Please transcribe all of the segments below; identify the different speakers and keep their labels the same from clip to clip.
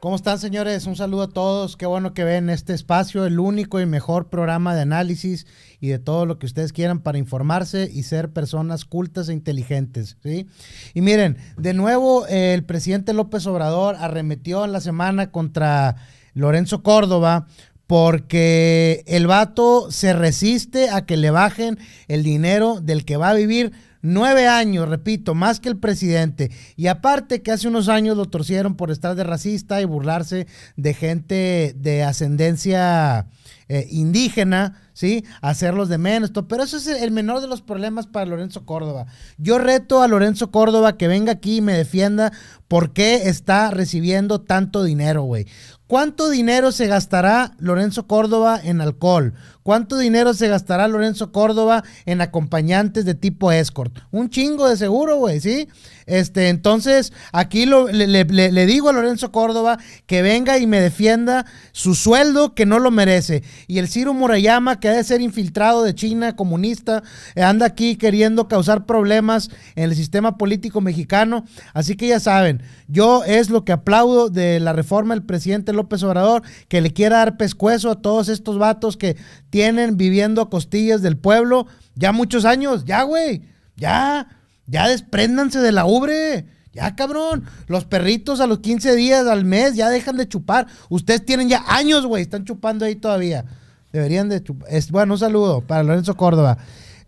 Speaker 1: ¿Cómo están, señores? Un saludo a todos. Qué bueno que ven este espacio, el único y mejor programa de análisis y de todo lo que ustedes quieran para informarse y ser personas cultas e inteligentes. ¿sí? Y miren, de nuevo, eh, el presidente López Obrador arremetió en la semana contra Lorenzo Córdoba porque el vato se resiste a que le bajen el dinero del que va a vivir Nueve años, repito, más que el presidente. Y aparte que hace unos años lo torcieron por estar de racista y burlarse de gente de ascendencia eh, indígena, ¿sí? Hacerlos de menos. Pero eso es el menor de los problemas para Lorenzo Córdoba. Yo reto a Lorenzo Córdoba que venga aquí y me defienda por qué está recibiendo tanto dinero, güey. ¿Cuánto dinero se gastará Lorenzo Córdoba en alcohol? ¿Cuánto dinero se gastará Lorenzo Córdoba en acompañantes de tipo escort? Un chingo de seguro, güey, ¿sí? Este, entonces, aquí lo, le, le, digo a Lorenzo Córdoba que venga y me defienda su sueldo que no lo merece. Y el Ciro Murayama, que ha de ser infiltrado de China, comunista, eh, anda aquí queriendo causar problemas en el sistema político mexicano. Así que ya saben, yo es lo que aplaudo de la reforma del presidente López Obrador, que le quiera dar pescuezo a todos estos vatos que tienen viviendo a costillas del pueblo ya muchos años. Ya, güey. Ya. Ya despréndanse de la ubre. Ya, cabrón. Los perritos a los 15 días al mes ya dejan de chupar. Ustedes tienen ya años, güey. Están chupando ahí todavía. Deberían de chupar. bueno, un saludo para Lorenzo Córdoba.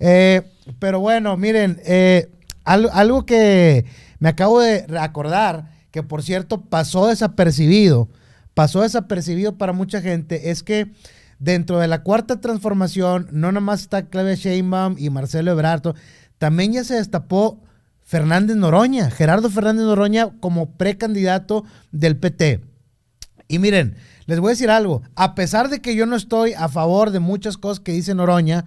Speaker 1: Eh, pero bueno, miren, eh, algo, algo que me acabo de recordar, que por cierto pasó desapercibido pasó desapercibido para mucha gente es que dentro de la cuarta transformación no nomás está clave Sheinbaum y Marcelo Ebrardo, también ya se destapó Fernández Noroña, Gerardo Fernández Noroña como precandidato del PT. Y miren, les voy a decir algo, a pesar de que yo no estoy a favor de muchas cosas que dice Noroña,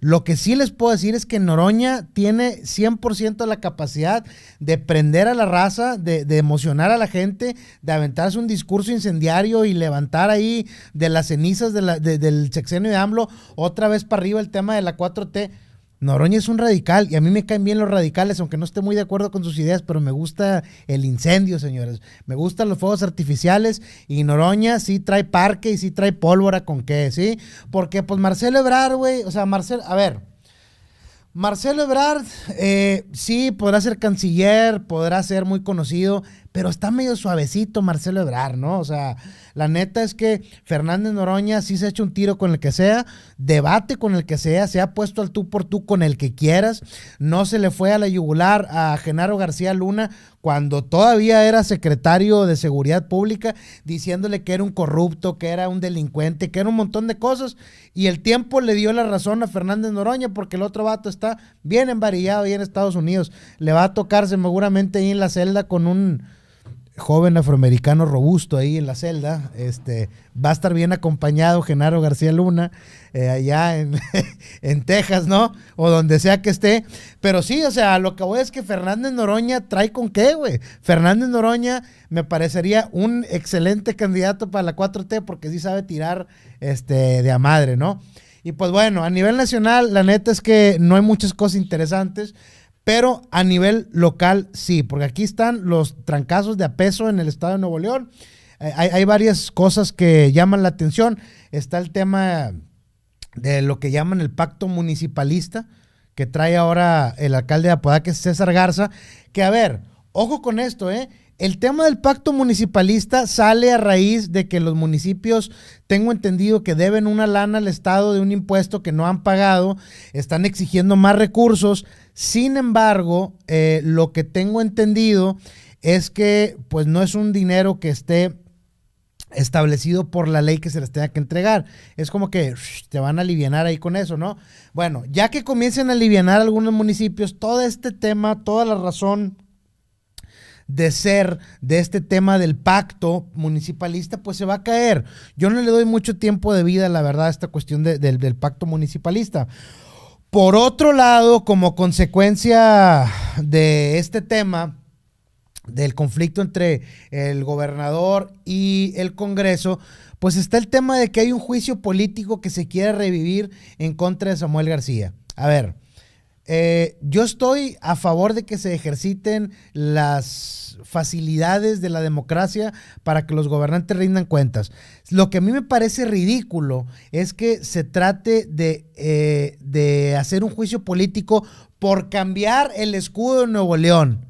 Speaker 1: lo que sí les puedo decir es que Noroña tiene 100% la capacidad de prender a la raza, de, emocionar a la gente, de aventarse un discurso incendiario y levantar ahí de las cenizas del sexenio de AMLO otra vez para arriba el tema de la 4T. Noroña es un radical y a mí me caen bien los radicales, aunque no esté muy de acuerdo con sus ideas, pero me gusta el incendio, señores. Me gustan los fuegos artificiales y Noroña sí trae parque y sí trae pólvora con qué, ¿sí? Porque pues Marcelo Ebrard, güey, o sea, Marcelo, a ver, Marcelo Ebrard eh, sí podrá ser canciller, podrá ser muy conocido, pero está medio suavecito Marcelo Ebrar, ¿no? O sea, la neta es que Fernández Noroña sí se ha hecho un tiro con el que sea, debate con el que sea, se ha puesto al tú por tú con el que quieras, no se le fue a la yugular a Genaro García Luna cuando todavía era secretario de Seguridad Pública, diciéndole que era un corrupto, que era un delincuente, que era un montón de cosas. Y el tiempo le dio la razón a Fernández Noroña, porque el otro vato está bien embarillado ahí en Estados Unidos. Le va a tocarse seguramente ahí en la celda con un joven afroamericano robusto ahí en la celda. Este, va a estar bien acompañado Genaro García Luna eh, allá en, Texas, ¿no? O donde sea que esté. Pero sí, o sea, lo que voy es que Fernández Noroña trae con qué, güey. Fernández Noroña me parecería un excelente candidato para la 4T porque sí sabe tirar este, de a madre, ¿no? Y pues bueno, a nivel nacional, la neta es que no hay muchas cosas interesantes pero a nivel local sí, porque aquí están los trancazos de apeso en el estado de Nuevo León. Eh, hay, hay, varias cosas que llaman la atención. Está el tema de lo que llaman el pacto municipalista, que trae ahora el alcalde de Apodaca, César Garza, que a ver, ojo con esto, ¿eh? El tema del pacto municipalista sale a raíz de que los municipios, tengo entendido que deben una lana al Estado de un impuesto que no han pagado, están exigiendo más recursos. Sin embargo, eh, lo que tengo entendido es que pues no es un dinero que esté establecido por la ley que se les tenga que entregar. Es como que te van a aliviar ahí con eso, ¿no? Bueno, ya que comiencen a aliviar algunos municipios, todo este tema, toda la razón de ser de este tema del pacto municipalista, pues se va a caer. Yo no le doy mucho tiempo de vida, la verdad, a esta cuestión del pacto municipalista. Por otro lado, como consecuencia de este tema, del conflicto entre el gobernador y el Congreso, pues está el tema de que hay un juicio político que se quiere revivir en contra de Samuel García. A ver, eh, yo estoy a favor de que se ejerciten las facilidades de la democracia para que los gobernantes rindan cuentas. Lo que a mí me parece ridículo es que se trate de, eh, de hacer un juicio político por cambiar el escudo de Nuevo León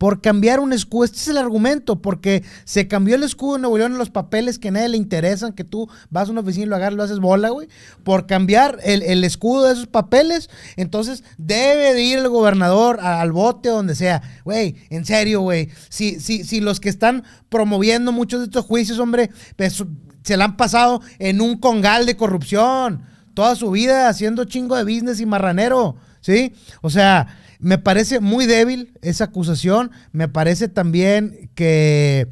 Speaker 1: por cambiar un escudo. Este es el argumento, porque se cambió el escudo en Nuevo León en los papeles que a nadie le interesan, que tú vas a una oficina y lo agarras, lo haces bola, güey. Por cambiar el, escudo de esos papeles, entonces debe de ir el gobernador al bote donde sea. Güey, en serio, güey. Si, si, si los que están promoviendo muchos de estos juicios, hombre, pues, se la han pasado en un congal de corrupción toda su vida haciendo chingo de business y marranero, ¿sí? O sea, me parece muy débil esa acusación. Me parece también que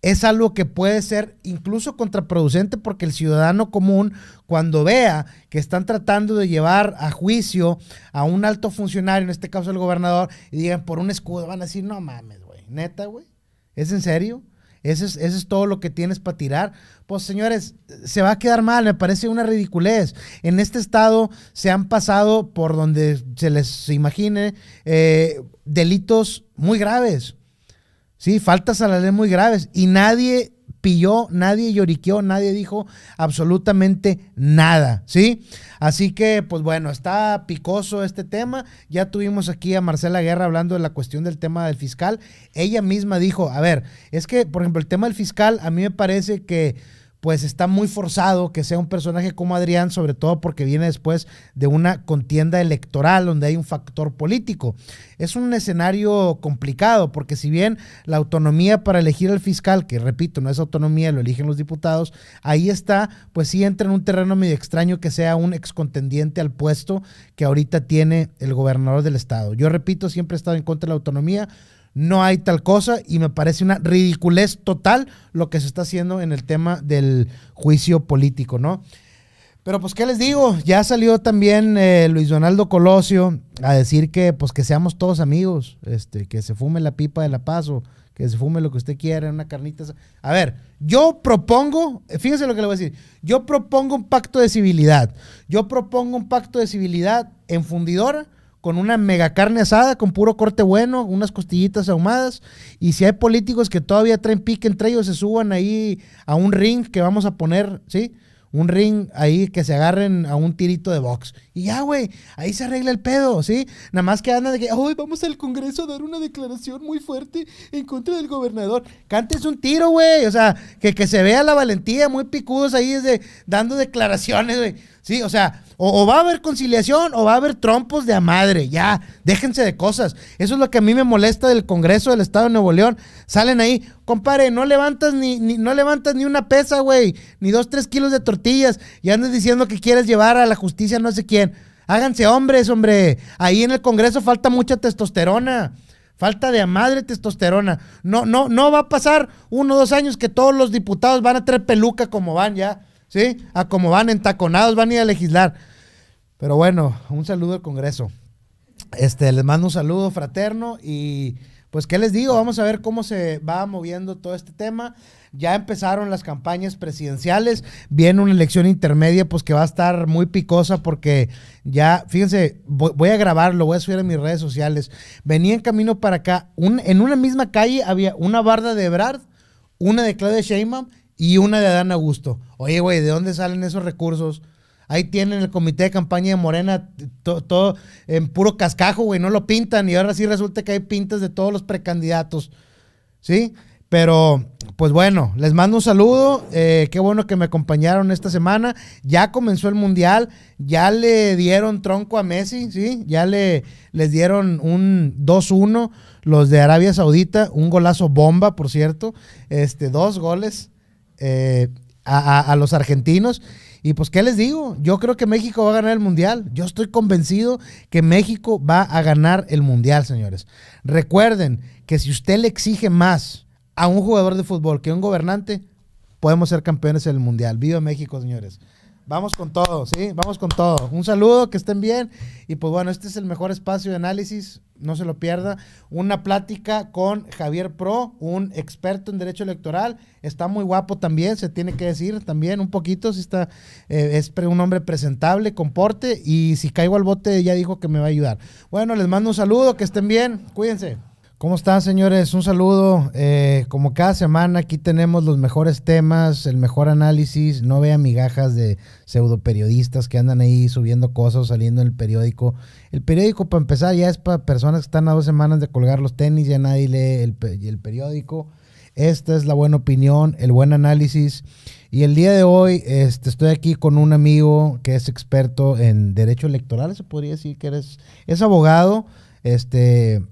Speaker 1: es algo que puede ser incluso contraproducente porque el ciudadano común, cuando vea que están tratando de llevar a juicio a un alto funcionario, en este caso el gobernador, y digan por un escudo, van a decir, no mames, güey, neta, güey, ¿es en serio? Ese es, todo lo que tienes para tirar. Pues señores, se va a quedar mal, me parece una ridiculez. En este estado se han pasado por donde se les imagine eh, delitos muy graves. Sí, faltas a la ley muy graves. Y nadie pilló, nadie lloriqueó, nadie dijo absolutamente nada, ¿sí? Así que, pues bueno, está picoso este tema. Ya tuvimos aquí a Marcela Guerra hablando de la cuestión del tema del fiscal. Ella misma dijo, a ver, es que, por ejemplo, el tema del fiscal, a mí me parece que pues está muy forzado que sea un personaje como Adrián, sobre todo porque viene después de una contienda electoral donde hay un factor político. Es un escenario complicado porque si bien la autonomía para elegir al fiscal, que repito, no es autonomía, lo eligen los diputados, ahí está, pues sí entra en un terreno medio extraño que sea un excontendiente al puesto que ahorita tiene el gobernador del estado. Yo repito, siempre he estado en contra de la autonomía no hay tal cosa y me parece una ridiculez total lo que se está haciendo en el tema del juicio político, ¿no? Pero pues, ¿qué les digo? Ya salió también eh, Luis Donaldo Colosio a decir que, pues, que seamos todos amigos, este, que se fume la pipa de la paso, que se fume lo que usted quiera, una carnita. A ver, yo propongo, eh, fíjense lo que le voy a decir, yo propongo un pacto de civilidad, yo propongo un pacto de civilidad en fundidora, con una mega carne asada, con puro corte bueno, unas costillitas ahumadas. Y si hay políticos que todavía traen pique entre ellos, se suban ahí a un ring que vamos a poner, ¿sí? Un ring ahí que se agarren a un tirito de box. Y ya, güey, ahí se arregla el pedo, ¿sí? Nada más que anda de que, hoy vamos al Congreso a dar una declaración muy fuerte en contra del gobernador. Cantes un tiro, güey. O sea, que, que se vea la valentía, muy picudos ahí desde, dando declaraciones, güey. Sí, o sea, o, va a haber conciliación o va a haber trompos de a madre, ya, déjense de cosas. Eso es lo que a mí me molesta del Congreso del Estado de Nuevo León. Salen ahí, compadre, no levantas ni, no levantas ni una pesa, güey, ni dos, tres kilos de tortillas y andas diciendo que quieres llevar a la justicia no sé quién. Háganse hombres, hombre. Ahí en el Congreso falta mucha testosterona. Falta de a madre testosterona. No, no, no va a pasar uno o dos años que todos los diputados van a traer peluca como van ya. ¿sí? A como van entaconados, van a ir a legislar. Pero bueno, un saludo al Congreso. Este, les mando un saludo fraterno y pues, ¿qué les digo? Vamos a ver cómo se va moviendo todo este tema. Ya empezaron las campañas presidenciales, viene una elección intermedia, pues que va a estar muy picosa porque ya, fíjense, voy, a grabarlo, voy a subir a mis redes sociales. Venía en camino para acá, en una misma calle había una barda de Ebrard, una de Claudia Sheinbaum y una de Adán Augusto. Oye, güey, ¿de dónde salen esos recursos? Ahí tienen el comité de campaña de Morena, todo en puro cascajo, güey, no lo pintan y ahora sí resulta que hay pintas de todos los precandidatos, ¿sí? Pero, pues bueno, les mando un saludo, eh, qué bueno que me acompañaron esta semana, ya comenzó el Mundial, ya le dieron tronco a Messi, ¿sí? Ya le, les dieron un 2-1 los de Arabia Saudita, un golazo bomba, por cierto, este, dos goles eh, a, los argentinos. Y pues, ¿qué les digo? Yo creo que México va a ganar el Mundial. Yo estoy convencido que México va a ganar el Mundial, señores. Recuerden que si usted le exige más a un jugador de fútbol que a un gobernante, podemos ser campeones del Mundial. Viva México, señores. Vamos con todo, ¿sí? Vamos con todo. Un saludo, que estén bien. Y pues bueno, este es el mejor espacio de análisis no se lo pierda. Una plática con Javier Pro, un experto en derecho electoral. Está muy guapo también, se tiene que decir también un poquito. Si está, eh, es un hombre presentable, comporte. Y si caigo al bote, ya dijo que me va a ayudar. Bueno, les mando un saludo, que estén bien, cuídense. ¿Cómo están, señores? Un saludo. Eh, como cada semana, aquí tenemos los mejores temas, el mejor análisis. No vean migajas de pseudo periodistas que andan ahí subiendo cosas, saliendo en el periódico. El periódico, para empezar, ya es para personas que están a dos semanas de colgar los tenis, ya nadie lee el, periódico. Esta es la buena opinión, el buen análisis. Y el día de hoy este, estoy aquí con un amigo que es experto en derecho electoral. Se podría decir que eres, es abogado. Este,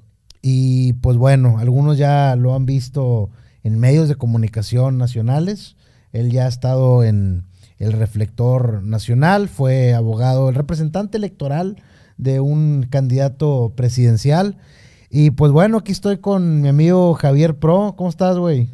Speaker 1: y pues bueno, algunos ya lo han visto en medios de comunicación nacionales. Él ya ha estado en el reflector nacional, fue abogado, el representante electoral de un candidato presidencial. Y pues bueno, aquí estoy con mi amigo Javier Pro. ¿Cómo estás, güey?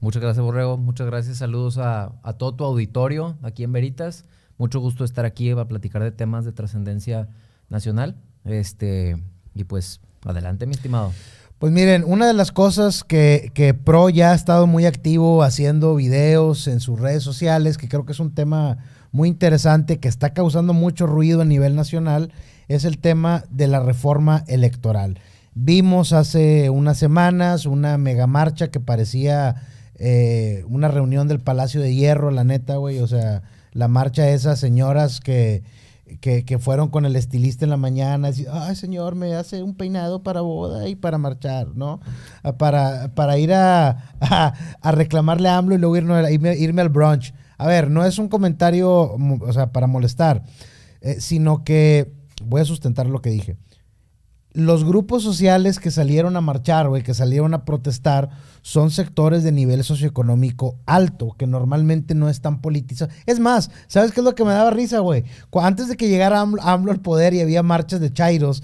Speaker 2: Muchas gracias, Borrego. Muchas gracias. Saludos a, todo tu auditorio aquí en Veritas. Mucho gusto estar aquí para platicar de temas de trascendencia nacional. Este, y pues, adelante, mi estimado.
Speaker 1: Pues miren, una de las cosas que, Pro ya ha estado muy activo haciendo videos en sus redes sociales, que creo que es un tema muy interesante, que está causando mucho ruido a nivel nacional, es el tema de la reforma electoral. Vimos hace unas semanas una megamarcha que parecía eh, una reunión del Palacio de Hierro, la neta, güey. O sea, la marcha de esas señoras que que, fueron con el estilista en la mañana, ay señor, me hace un peinado para boda y para marchar, ¿no? Ah, para, para ir a, a, reclamarle a AMLO y luego irme, al brunch. A ver, no es un comentario, sea, para molestar, eh, sino que voy a sustentar lo que dije los grupos sociales que salieron a marchar, güey, que salieron a protestar, son sectores de nivel socioeconómico alto, que normalmente no están politizados. Es más, ¿sabes qué es lo que me daba risa, güey? Antes de que llegara AMLO, al poder y había marchas de Chairos,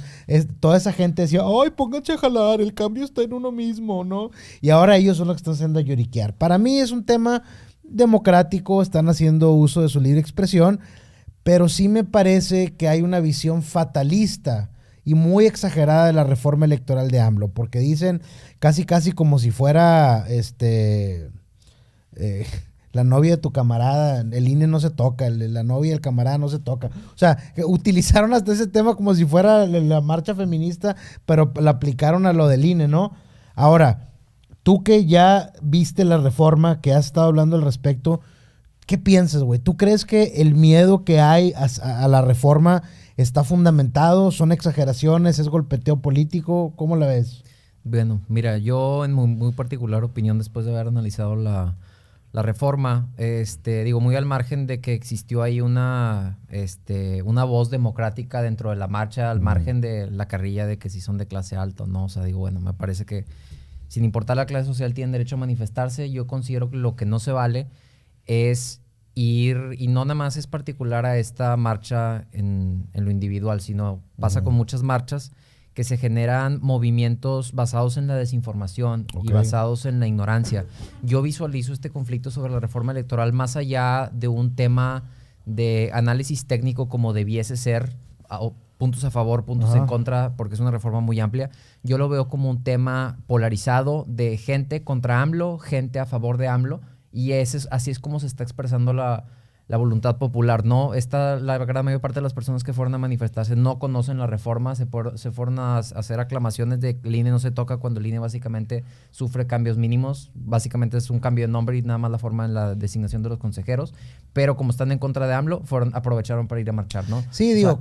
Speaker 1: toda esa gente decía, ay, pónganse a jalar, el cambio está en uno mismo, ¿no? Y ahora ellos son los que están haciendo a lloriquear. Para mí es un tema democrático, están haciendo uso de su libre expresión, pero sí me parece que hay una visión fatalista y muy exagerada de la reforma electoral de AMLO, porque dicen casi casi como si fuera este eh, la novia de tu camarada, el INE no se toca, la novia del camarada no se toca. O sea, utilizaron hasta ese tema como si fuera la, marcha feminista, pero la aplicaron a lo del INE, ¿no? Ahora, tú que ya viste la reforma, que has estado hablando al respecto, ¿qué piensas, güey? ¿Tú crees que el miedo que hay a la reforma está fundamentado, son exageraciones, es golpeteo político, ¿cómo la ves?
Speaker 2: Bueno, mira, yo en muy, muy particular opinión, después de haber analizado la, reforma, este, digo, muy al margen de que existió ahí una, este, una voz democrática dentro de la marcha, al margen de la carrilla de que si son de clase alta o no, o sea, digo, bueno, me parece que sin importar la clase social tienen derecho a manifestarse, yo considero que lo que no se vale es ir, y no nada más es particular a esta marcha en, lo individual, sino pasa con muchas marchas que se generan movimientos basados en la desinformación y basados en la ignorancia. Yo visualizo este conflicto sobre la reforma electoral más allá de un tema de análisis técnico como debiese ser, puntos a favor, puntos en contra, porque es una reforma muy amplia. Yo lo veo como un tema polarizado de gente contra AMLO, gente a favor de AMLO y ese así es como se está expresando la, voluntad popular. No, esta, la gran mayor parte de las personas que fueron a manifestarse no conocen la reforma, se, se fueron a, hacer aclamaciones de que el INE no se toca cuando el INE básicamente sufre cambios mínimos. Básicamente es un cambio de nombre y nada más la forma en la designación de los consejeros. Pero como están en contra de AMLO, fueron, aprovecharon para ir a marchar, ¿no?
Speaker 1: Sí, digo,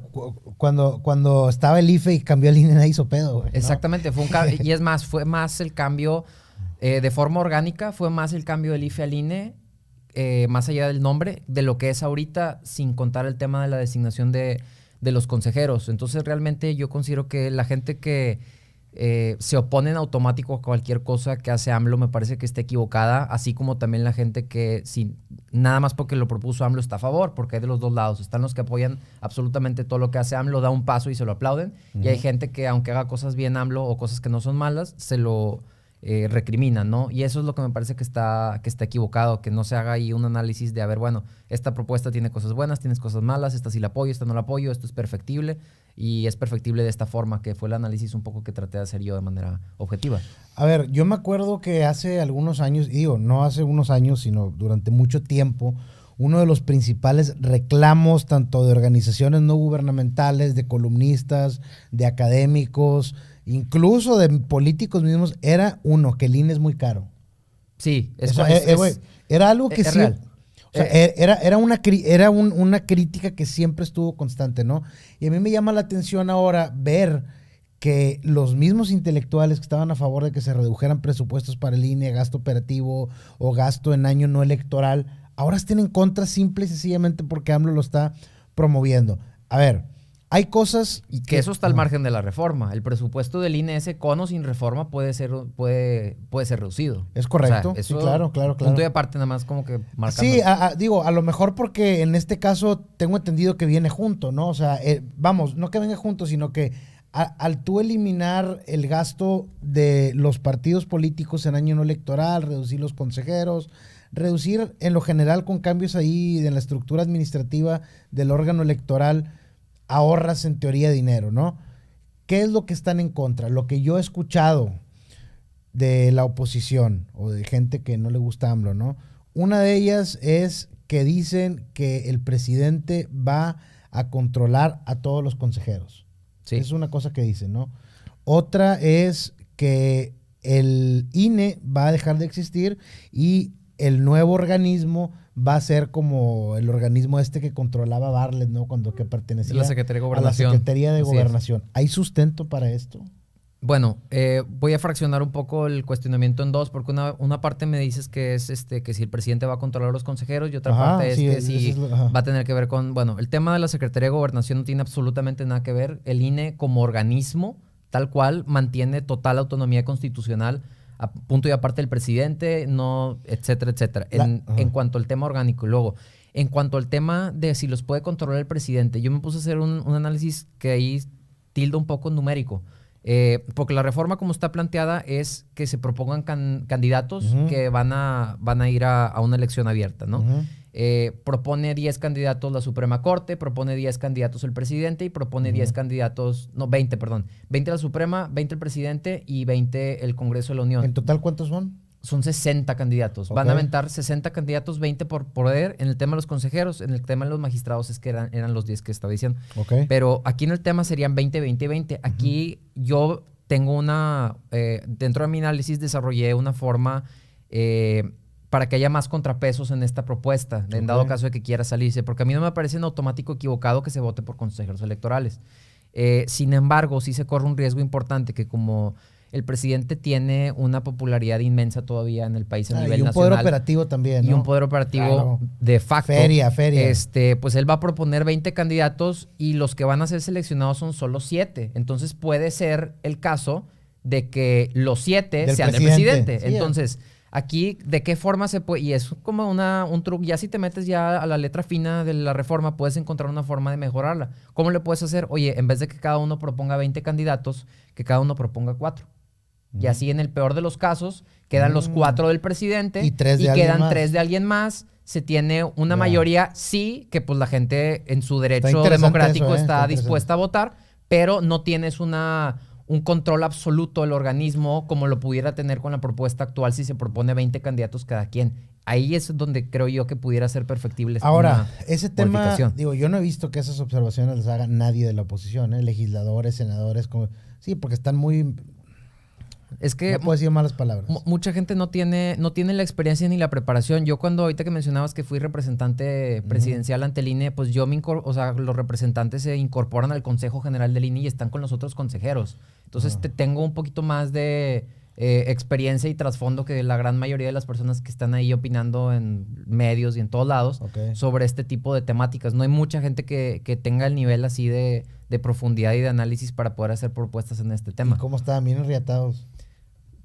Speaker 1: cuando, cuando estaba el IFE y cambió el INE, nadie hizo pedo, Exactamente,
Speaker 2: fue un Y es más, fue más el cambio eh, de forma orgánica fue más el cambio del IFE al INE, eh, más allá del nombre, de lo que es ahorita, sin contar el tema de la designación de, de los consejeros. Entonces realmente yo considero que la gente que eh, se opone en automático a cualquier cosa que hace AMLO me parece que está equivocada, así como también la gente que sin, nada más porque lo propuso AMLO está a favor, porque hay de los dos lados. Están los que apoyan absolutamente todo lo que hace AMLO, da un paso y se lo aplauden, y hay gente que aunque haga cosas bien AMLO o cosas que no son malas, se lo eh, recrimina, ¿no? Y eso es lo que me parece que está, que está equivocado, que no se haga ahí un análisis de, a ver, bueno, esta propuesta tiene cosas buenas, tienes cosas malas, esta sí la apoyo, esta no la apoyo, esto es perfectible y es perfectible de esta forma, que fue el análisis un poco que traté de hacer yo de manera objetiva.
Speaker 1: A ver, yo me acuerdo que hace algunos años, digo, no hace unos años, sino durante mucho tiempo, uno de los principales reclamos tanto de organizaciones no gubernamentales, de columnistas, de académicos, incluso de políticos mismos, era uno, que el INE es muy caro. Sí, Eso, eh, eh, era algo e- que sí, sea, eh, er, era, era, una, era una crítica que siempre estuvo constante, ¿no? Y a mí me llama la atención ahora ver que los mismos intelectuales que estaban a favor de que se redujeran presupuestos para el INE, gasto operativo o gasto en año no electoral, ahora están en contra simple y sencillamente porque AMLO lo está promoviendo. A ver, hay cosas que... que eso está al
Speaker 2: margen de la reforma. El presupuesto del INS e con o sin reforma puede ser, puede, puede ser reducido. Es correcto. eso, sí, claro, claro, claro. Punto de aparte nada más como que marcando. Sí,
Speaker 1: digo, a lo mejor porque en este caso tengo entendido que viene junto, ¿no? O sea, eh, vamos, no que venga junto, sino que al tú eliminar el gasto de los partidos políticos en año no electoral, reducir los consejeros, reducir en lo general con cambios ahí en la estructura administrativa del órgano electoral ahorras en teoría dinero, ¿no? ¿Qué es lo que están en contra? Lo que yo he escuchado de la oposición o de gente que no le gusta AMLO, ¿no? Una de ellas es que dicen que el presidente va a controlar a todos los consejeros. Sí. Es una cosa que dicen, ¿no? Otra es que el INE va a dejar de existir y el nuevo organismo va a ser como el organismo este que controlaba Barlet, ¿no? Cuando que pertenecía la Secretaría Gobernación. a la Secretaría de Gobernación. ¿Hay sustento para esto?
Speaker 2: Bueno, eh, voy a fraccionar un poco el cuestionamiento en dos, porque una, parte me dices que es este que si el presidente va a controlar a los consejeros y otra parte es que si va a tener que ver con, bueno, el tema de la Secretaría de Gobernación no tiene absolutamente nada que ver. El INE como organismo, tal cual, mantiene total autonomía constitucional a punto y aparte del presidente, no, etcétera, etcétera. en, en, cuanto al tema orgánico, luego, en cuanto al tema de si los puede controlar el presidente, yo me puse a hacer un, un análisis que ahí tilda un poco numérico. Eh, porque la reforma como está planteada es que se propongan candidatos que van a, van a ir a, a una elección abierta, ¿no? Eh, propone 10 candidatos la Suprema Corte, propone 10 candidatos el presidente y propone 10 candidatos, no, 20, perdón. 20 la Suprema, 20 el presidente y 20 el Congreso de la Unión. ¿En total cuántos son? Son 60 candidatos. Van a aventar 60 candidatos, 20 por poder. En el tema de los consejeros, en el tema de los magistrados es que eran, eran los 10 que estaba diciendo. Pero aquí en el tema serían 20, 20 20. Aquí yo tengo una, eh, dentro de mi análisis desarrollé una forma... Eh, para que haya más contrapesos en esta propuesta, en dado caso de que quiera salirse, porque a mí no me parece en automático equivocado que se vote por consejeros electorales. Eh, sin embargo, sí se corre un riesgo importante que como el presidente tiene una popularidad inmensa todavía en el país a ah, nivel nacional. Y un poder operativo también, ¿no? Y un poder operativo de facto. Feria, feria. Este, pues él va a proponer 20 candidatos y los que van a ser seleccionados son solo 7. Entonces puede ser el caso de que los 7 sean presidente. presidente. Entonces... Aquí, ¿de qué forma se puede? Y es como una, un truco. Ya si te metes ya a la letra fina de la reforma, puedes encontrar una forma de mejorarla. ¿Cómo le puedes hacer? Oye, en vez de que cada uno proponga 20 candidatos, que cada uno proponga 4. Y así, en el peor de los casos, quedan los 4 mm. del presidente y, quedan 3 de alguien más. Se tiene una mayoría, sí, que pues la gente en su derecho democrático ¿eh? está dispuesta a votar, pero no tienes una un control absoluto del organismo como lo pudiera tener con la propuesta actual si se propone 20 candidatos cada quien. Ahí es donde creo yo que pudiera ser perfectible. Ahora, ese tema,
Speaker 1: digo, yo no he visto que esas observaciones las haga nadie de la oposición, ¿eh? legisladores, senadores, como, sí, porque están muy es que.
Speaker 2: Mucha gente no tiene, no tiene la experiencia ni la preparación. Yo, cuando ahorita que mencionabas que fui representante presidencial ante el INE, pues yo me o sea, los representantes se incorporan al Consejo General del INE y están con los otros consejeros. Entonces, ah. te tengo un poquito más de. Eh, experiencia y trasfondo que la gran mayoría de las personas que están ahí opinando en medios y en todos lados sobre este tipo de temáticas. No hay mucha gente que, tenga el nivel así de, profundidad y de análisis para poder hacer propuestas en este tema. ¿Cómo están? bien enriatados?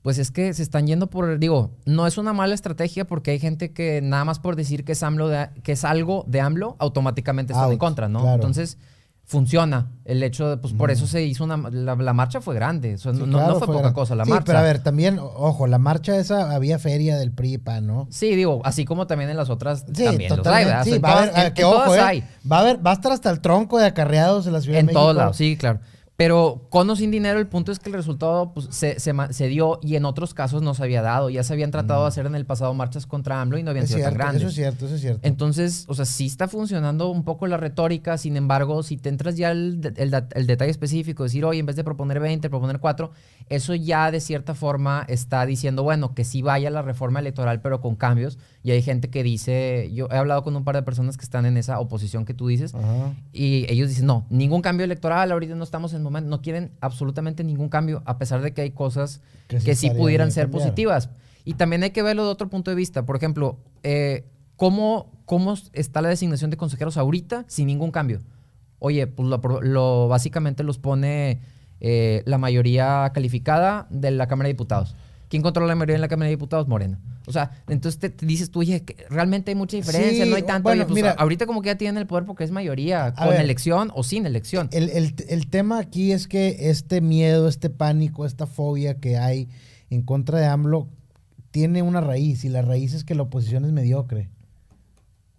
Speaker 2: pues es que se están yendo por, digo, no es una mala estrategia porque hay gente que nada más por decir que es, AMLO de, que es algo de AMLO, automáticamente están en contra, ¿no? Entonces, funciona el hecho de, pues por eso se hizo una, la, marcha fue grande, o no, fue, poca cosa la sí, Pero a ver,
Speaker 1: también, ojo, la marcha esa había feria del pripa, ¿no?
Speaker 2: Sí, digo, así como también en las otras sí, también totalmente, Sí, va a haber, va a estar hasta el tronco de acarreados en la Ciudad de México. En todos lados, sí, claro. Pero con o sin dinero, el punto es que el resultado pues, se, dio y en otros casos no se había dado. Ya se habían tratado de mm. hacer en el pasado marchas contra AMLO y no habían sido tan grandes. Eso es cierto, eso es cierto. Entonces, o sea, sí está funcionando un poco la retórica. Sin embargo, si te entras ya el, detalle específico, decir, oye, en vez de proponer 20, proponer 4, eso ya de cierta forma está diciendo, bueno, que sí vaya la reforma electoral, pero con cambios y hay gente que dice, yo he hablado con un par de personas que están en esa oposición que tú dices, y ellos dicen, no, ningún cambio electoral, ahorita no estamos en momento, no quieren absolutamente ningún cambio, a pesar de que hay cosas que, sí pudieran ser positivas. Y también hay que verlo de otro punto de vista. Por ejemplo, eh, ¿cómo, ¿cómo está la designación de consejeros ahorita sin ningún cambio? Oye, pues lo, básicamente los pone eh, la mayoría calificada de la Cámara de Diputados. ¿Quién controla la mayoría en la Cámara de Diputados? Morena. O sea, entonces te, dices tú, oye, que realmente hay mucha diferencia, no hay tanto. Bueno, pues, ahorita como que ya tienen el poder porque es mayoría, con elección o sin elección. El, el, el, tema aquí es
Speaker 1: que este miedo, este pánico, esta fobia que hay en contra de AMLO tiene una raíz y la raíz es que la oposición es mediocre.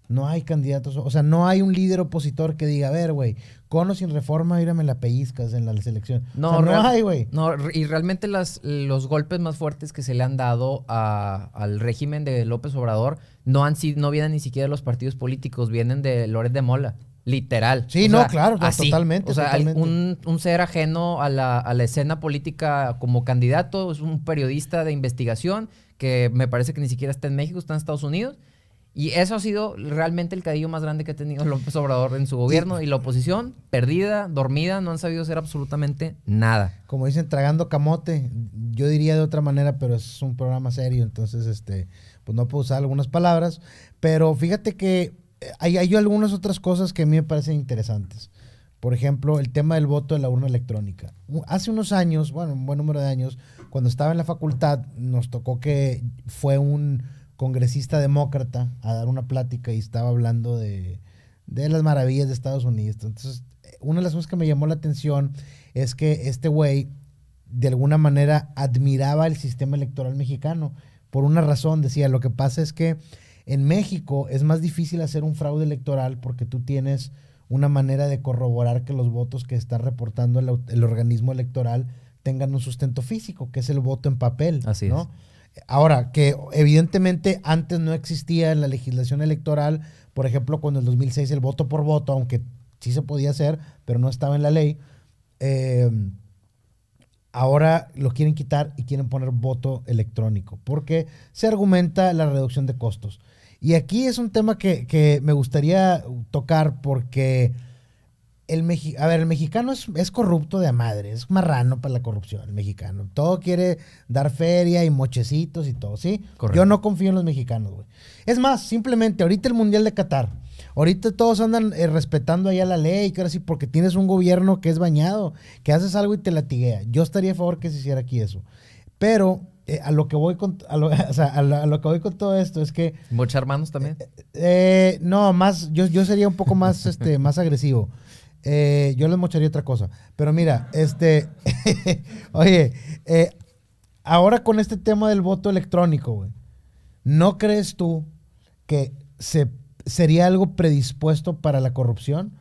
Speaker 1: No hay candidatos, o sea, no hay un líder opositor que diga, a ver, güey, con o sin reforma, mírame la pellizcas en la selección. No, no hay, güey.
Speaker 2: No, y realmente las, los golpes más fuertes que se le han dado a, al régimen de López Obrador no, han, no vienen ni siquiera de los partidos políticos, vienen de Loret de Mola. Literal. Sí, no, claro, totalmente. O sea, Un, un, ser ajeno a la, a la escena política como candidato, es un periodista de investigación que me parece que ni siquiera está en México, está en Estados Unidos y eso ha sido realmente el cadillo más grande que ha tenido López Obrador en su gobierno. Y la oposición, perdida, dormida, no han sabido hacer absolutamente nada.
Speaker 1: Como dicen, tragando camote. Yo diría de otra manera, pero es un programa serio, entonces este, pues no puedo usar algunas palabras. Pero fíjate que eh, hay, hay algunas otras cosas que a mí me parecen interesantes. Por ejemplo, el tema del voto de la urna electrónica. Hace unos años, bueno, un buen número de años, cuando estaba en la facultad, nos tocó que fue un congresista demócrata a dar una plática y estaba hablando de, de las maravillas de Estados Unidos. Entonces, una de las cosas que me llamó la atención es que este güey de alguna manera admiraba el sistema electoral mexicano. Por una razón, decía, lo que pasa es que en México es más difícil hacer un fraude electoral porque tú tienes una manera de corroborar que los votos que está reportando el, organismo electoral tengan un sustento físico, que es el voto en papel. Así ¿no? es. Ahora, que evidentemente antes no existía en la legislación electoral, por ejemplo, cuando en el 2006 el voto por voto, aunque sí se podía hacer, pero no estaba en la ley, eh, ahora lo quieren quitar y quieren poner voto electrónico, porque se argumenta la reducción de costos. Y aquí es un tema que me gustaría tocar porque el a ver, el mexicano es, es, corrupto de madre, es marrano para la corrupción, el mexicano. Todo quiere dar feria y mochecitos y todo, ¿sí? Correcto. Yo no confío en los mexicanos, güey. Es más, simplemente ahorita el Mundial de Qatar, ahorita todos andan eh, respetando allá la ley, que ahora sí, porque tienes un gobierno que es bañado, que haces algo y te latiguea. Yo estaría a favor que se hiciera aquí eso. Pero eh, a lo que voy con a lo, o sea, que voy con todo esto es que mochar manos también eh, no más yo, yo sería un poco más este más agresivo eh, yo les mocharía otra cosa. Pero mira, este. oye, eh, ahora con este tema del voto electrónico, ¿No crees tú que se, sería algo predispuesto para la corrupción?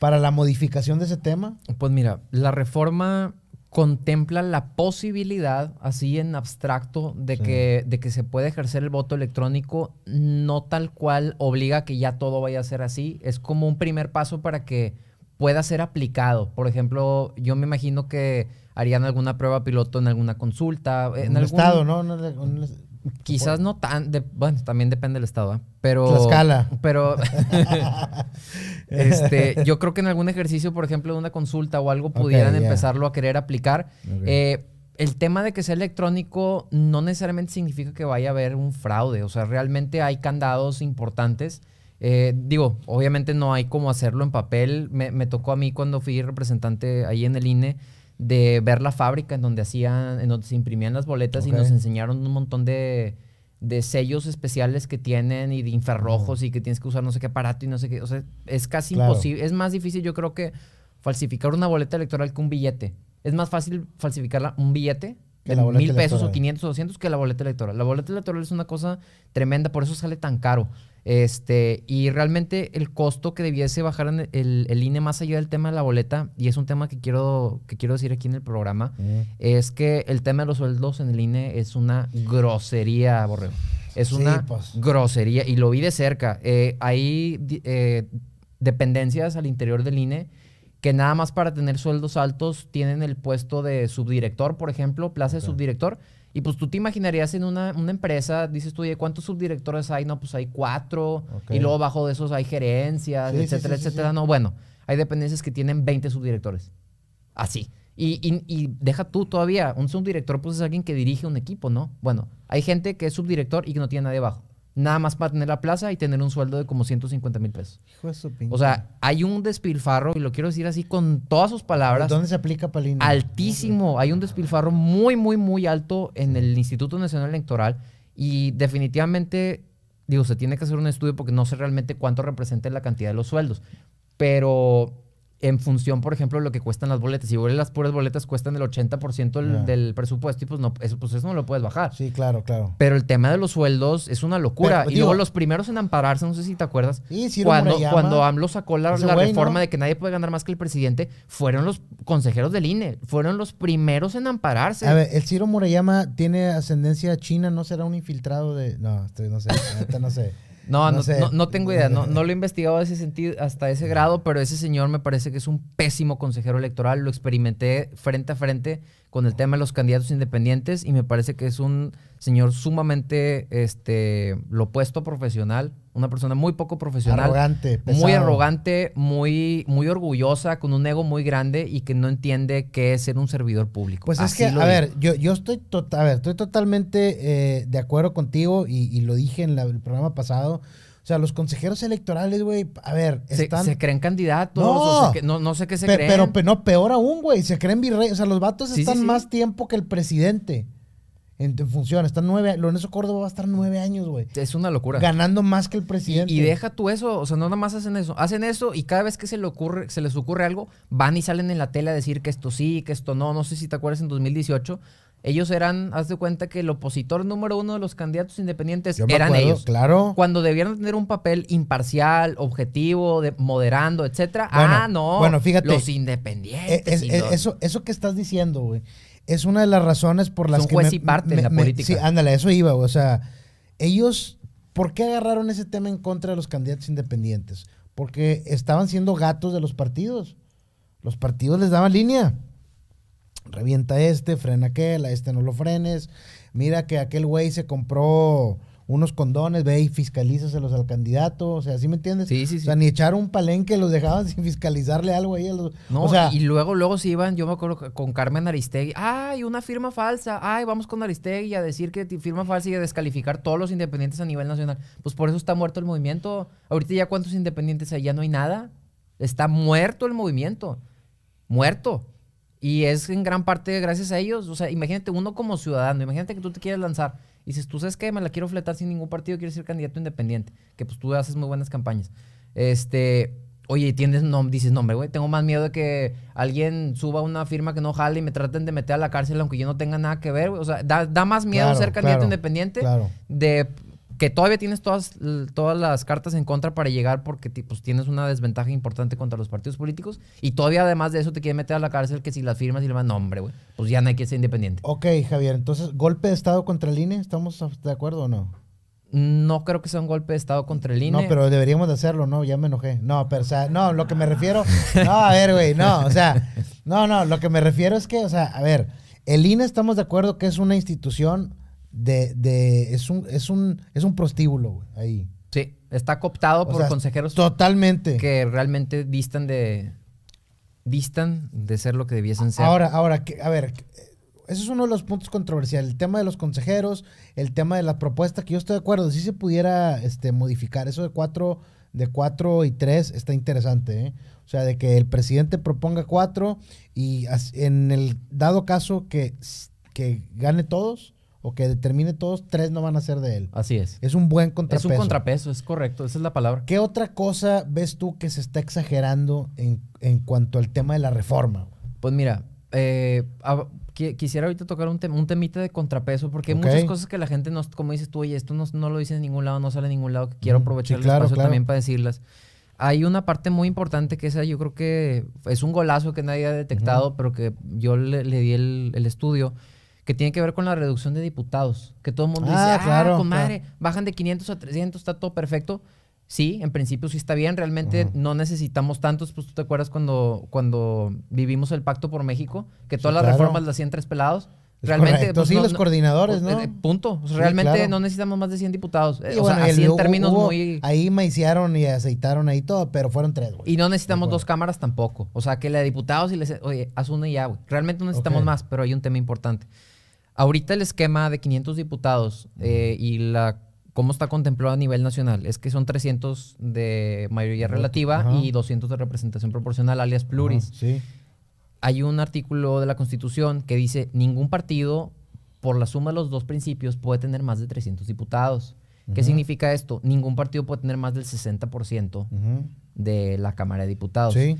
Speaker 1: ¿Para la modificación de ese tema?
Speaker 2: Pues mira, la reforma contempla la posibilidad, así en abstracto, de, que, de que se puede ejercer el voto electrónico, no tal cual obliga que ya todo vaya a ser así. Es como un primer paso para que pueda ser aplicado. Por ejemplo, yo me imagino que harían alguna prueba piloto en alguna consulta. Eh, en, el algún estado, ¿no? quizás no tan, bueno, también depende del estado, ¿eh? pero... escala, Pero este, yo creo que en algún ejercicio, por ejemplo, de una consulta o algo, pudieran empezarlo a querer aplicar. Eh, el tema de que sea electrónico no necesariamente significa que vaya a haber un fraude, o sea, realmente hay candados importantes eh, digo, obviamente no hay como hacerlo en papel. Me, tocó a mí cuando fui representante ahí en el INE de ver la fábrica en donde hacían, en donde se imprimían las boletas y nos enseñaron un montón de, sellos especiales que tienen y de infrarrojos y que tienes que usar no sé qué aparato y no sé qué. O sea, es casi imposible. Es más difícil, yo creo que falsificar una boleta electoral que un billete. Es más fácil falsificar un billete de mil pesos o 500 o 200 que la boleta electoral. La boleta electoral es una cosa tremenda, por eso sale tan caro. Este, y realmente el costo que debiese bajar en el, INE más allá del tema de la boleta, y es un tema que quiero, que quiero decir aquí en el programa, mm. es que el tema de los sueldos en el INE es una grosería, Borrego. Es una pues. grosería, y lo vi de cerca. Eh, hay eh, dependencias al interior del INE que nada más para tener sueldos altos tienen el puesto de subdirector, por ejemplo, plaza de subdirector y pues tú te imaginarías en una, empresa, dices tú, oye, ¿cuántos subdirectores hay? No, pues hay cuatro. Y luego bajo de esos hay gerencias, etcétera, etcétera. No, bueno, hay dependencias que tienen 20 subdirectores. Así. Y, deja tú todavía, un subdirector pues es alguien que dirige un equipo, ¿no? Bueno, hay gente que es subdirector y que no tiene nadie abajo nada más para tener la plaza y tener un sueldo de como 150 mil pesos. O sea, hay un despilfarro, y lo quiero decir así con todas sus palabras. ¿Dónde se aplica, Palina? Altísimo. Hay un despilfarro muy, muy, muy alto en el Instituto Nacional Electoral y definitivamente, digo, se tiene que hacer un estudio porque no sé realmente cuánto representa la cantidad de los sueldos. Pero en función, por ejemplo, de lo que cuestan las boletas. Si las puras boletas cuestan el 80% del, presupuesto y pues, no, eso, pues eso no lo puedes bajar. Sí, claro, claro. Pero el tema de los sueldos es una locura. Pues, y luego los primeros en ampararse, no sé si te acuerdas, cuando, cuando AMLO sacó la, reforma de que nadie puede ganar más que el presidente, fueron los consejeros del INE, fueron los primeros en ampararse. A ver, el
Speaker 1: Ciro Murayama tiene ascendencia china, ¿no será un infiltrado de...? No, no sé, no sé. No, no, tengo idea. No, lo
Speaker 2: he investigado ese sentido, hasta ese grado, pero ese señor me parece que es un pésimo consejero electoral. Lo experimenté frente a frente con el tema de los candidatos independientes y me parece que es un señor sumamente este, lo opuesto profesional, una persona muy poco profesional, arrogante, muy arrogante, muy, muy orgullosa, con un ego muy grande y que no entiende qué es ser un servidor público. Pues es que, a ver,
Speaker 1: yo, estoy, a estoy totalmente eh, de acuerdo contigo y, lo dije en el programa pasado. O sea, los consejeros electorales, güey, a ver, están... Se, creen candidatos, no,
Speaker 2: no, sé qué se creen. Pero, pero
Speaker 1: no, peor aún, güey, se creen virrey. O sea, los vatos están más tiempo que el presidente en, función. Están nueve... Lorenzo Córdoba va a estar nueve años, güey.
Speaker 2: Es una locura.
Speaker 1: Ganando más que el presidente. Y, deja
Speaker 2: tú eso, o sea, no nada más hacen eso. Hacen eso y cada vez que se, le ocurre, se les ocurre algo, van y salen en la tele a decir que esto sí, que esto no. No sé si te acuerdas en 2018 ellos eran, haz de cuenta que el opositor número uno de los candidatos independientes eran ellos. Claro. Cuando debieron tener un papel imparcial, objetivo, moderando, etcétera. ah, no. Bueno, fíjate. Los independientes. Eso, eso que
Speaker 1: estás diciendo, güey, es una de las razones por las que. juez parte en la política. Sí, ándale, eso iba, O sea, ellos. ¿Por qué agarraron ese tema en contra de los candidatos independientes? Porque estaban siendo gatos de los partidos. Los partidos les daban línea revienta este, frena aquel, a este no lo frenes. Mira que aquel güey se compró unos condones, ve y fiscalízaselos al candidato, o sea, ¿sí me entiendes? Sí, sí, sí. O sea, ni echar un palenque los dejaban sin fiscalizarle algo ahí a los... No, o sea,
Speaker 2: y luego, luego se iban, yo me acuerdo con Carmen Aristegui, ay, una firma falsa, ay, vamos con Aristegui a decir que firma falsa y a descalificar todos los independientes a nivel nacional. Pues por eso está muerto el movimiento. Ahorita ya cuántos independientes hay, ya no hay nada. Está muerto el movimiento. Muerto. Y es en gran parte gracias a ellos. O sea, imagínate uno como ciudadano, imagínate que tú te quieres lanzar y dices, tú sabes qué? me la quiero fletar sin ningún partido, quiero ser candidato independiente, que pues tú haces muy buenas campañas. Este, oye, tienes, no, dices, no, hombre, güey, tengo más miedo de que alguien suba una firma que no jale y me traten de meter a la cárcel aunque yo no tenga nada que ver, güey. O sea, da, más miedo ser candidato independiente de que todavía tienes todas, todas las cartas en contra para llegar porque pues, tienes una desventaja importante contra los partidos políticos y todavía además de eso te quieren meter a la cárcel que si las firmas y le no hombre, güey, pues ya no hay que ser independiente.
Speaker 1: Ok, Javier, entonces, ¿golpe de Estado contra el INE? ¿Estamos de acuerdo o no? No creo que sea un golpe de Estado contra el INE. No, pero
Speaker 2: deberíamos de hacerlo, ¿no? Ya me enojé.
Speaker 1: No, pero, o sea, no, lo que me refiero... No, a ver, güey, no, o sea, no, no, lo que me refiero es que, o sea, a ver, el INE estamos de acuerdo que es una institución de, de es, un, es, un, es un prostíbulo, ahí.
Speaker 2: Sí, está cooptado por consejeros. Totalmente. Que realmente distan de, distan de ser lo que debiesen ser. Ahora,
Speaker 1: ahora, que, a ver, eh, ese es uno de los puntos controversiales. El tema de los consejeros, el tema de la propuesta, que yo estoy de acuerdo, si se pudiera este, modificar eso de cuatro, de cuatro y tres, está interesante. ¿eh? O sea, de que el presidente proponga cuatro y en el dado caso que, que gane todos, o que determine todos, tres no van a ser de él. Así es. Es un buen contrapeso. Es un
Speaker 2: contrapeso, es correcto, esa es la palabra.
Speaker 1: ¿Qué otra cosa ves tú que se está exagerando en, en cuanto al tema de la reforma?
Speaker 2: Pues mira, eh, quisiera ahorita tocar un, tem un, temita de contrapeso, porque hay muchas cosas que la gente, no, como dices tú, oye, esto no, lo dice en ningún lado, no sale en ningún lado, que mm, quiero aprovechar el espacio también para decirlas. Hay una parte muy importante que esa yo creo que es un golazo que nadie ha detectado, pero que yo le, di el, el estudio que tiene que ver con la reducción de diputados, que todo el mundo dice, ah, ah claro, comadre, bajan de 500 a 300, está todo perfecto. Sí, en principio sí está bien, realmente no necesitamos tantos, pues tú te acuerdas cuando, cuando vivimos el Pacto por México, que todas las reformas las hacían tres pelados. realmente, sí, los coordinadores, ¿no? Punto. realmente no necesitamos más de 100 diputados. Eh, o sea, así en términos muy.
Speaker 1: Ahí maiciaron y aceitaron ahí todo, pero fueron tres,
Speaker 2: Y no necesitamos dos cámaras tampoco. O sea, que le de diputados y les. Oye, haz una y ya, güey. Realmente no necesitamos más, pero hay un tema importante. Ahorita el esquema de 500 diputados eh, y la cómo está contemplado a nivel nacional es que son 300 de mayoría relativa y 200 de representación proporcional, alias pluris. Hay un artículo de la Constitución que dice ningún partido por la suma de los dos principios puede tener más de 300 diputados. ¿Qué significa esto? Ningún partido puede tener más del 60% de la Cámara de Diputados. Sí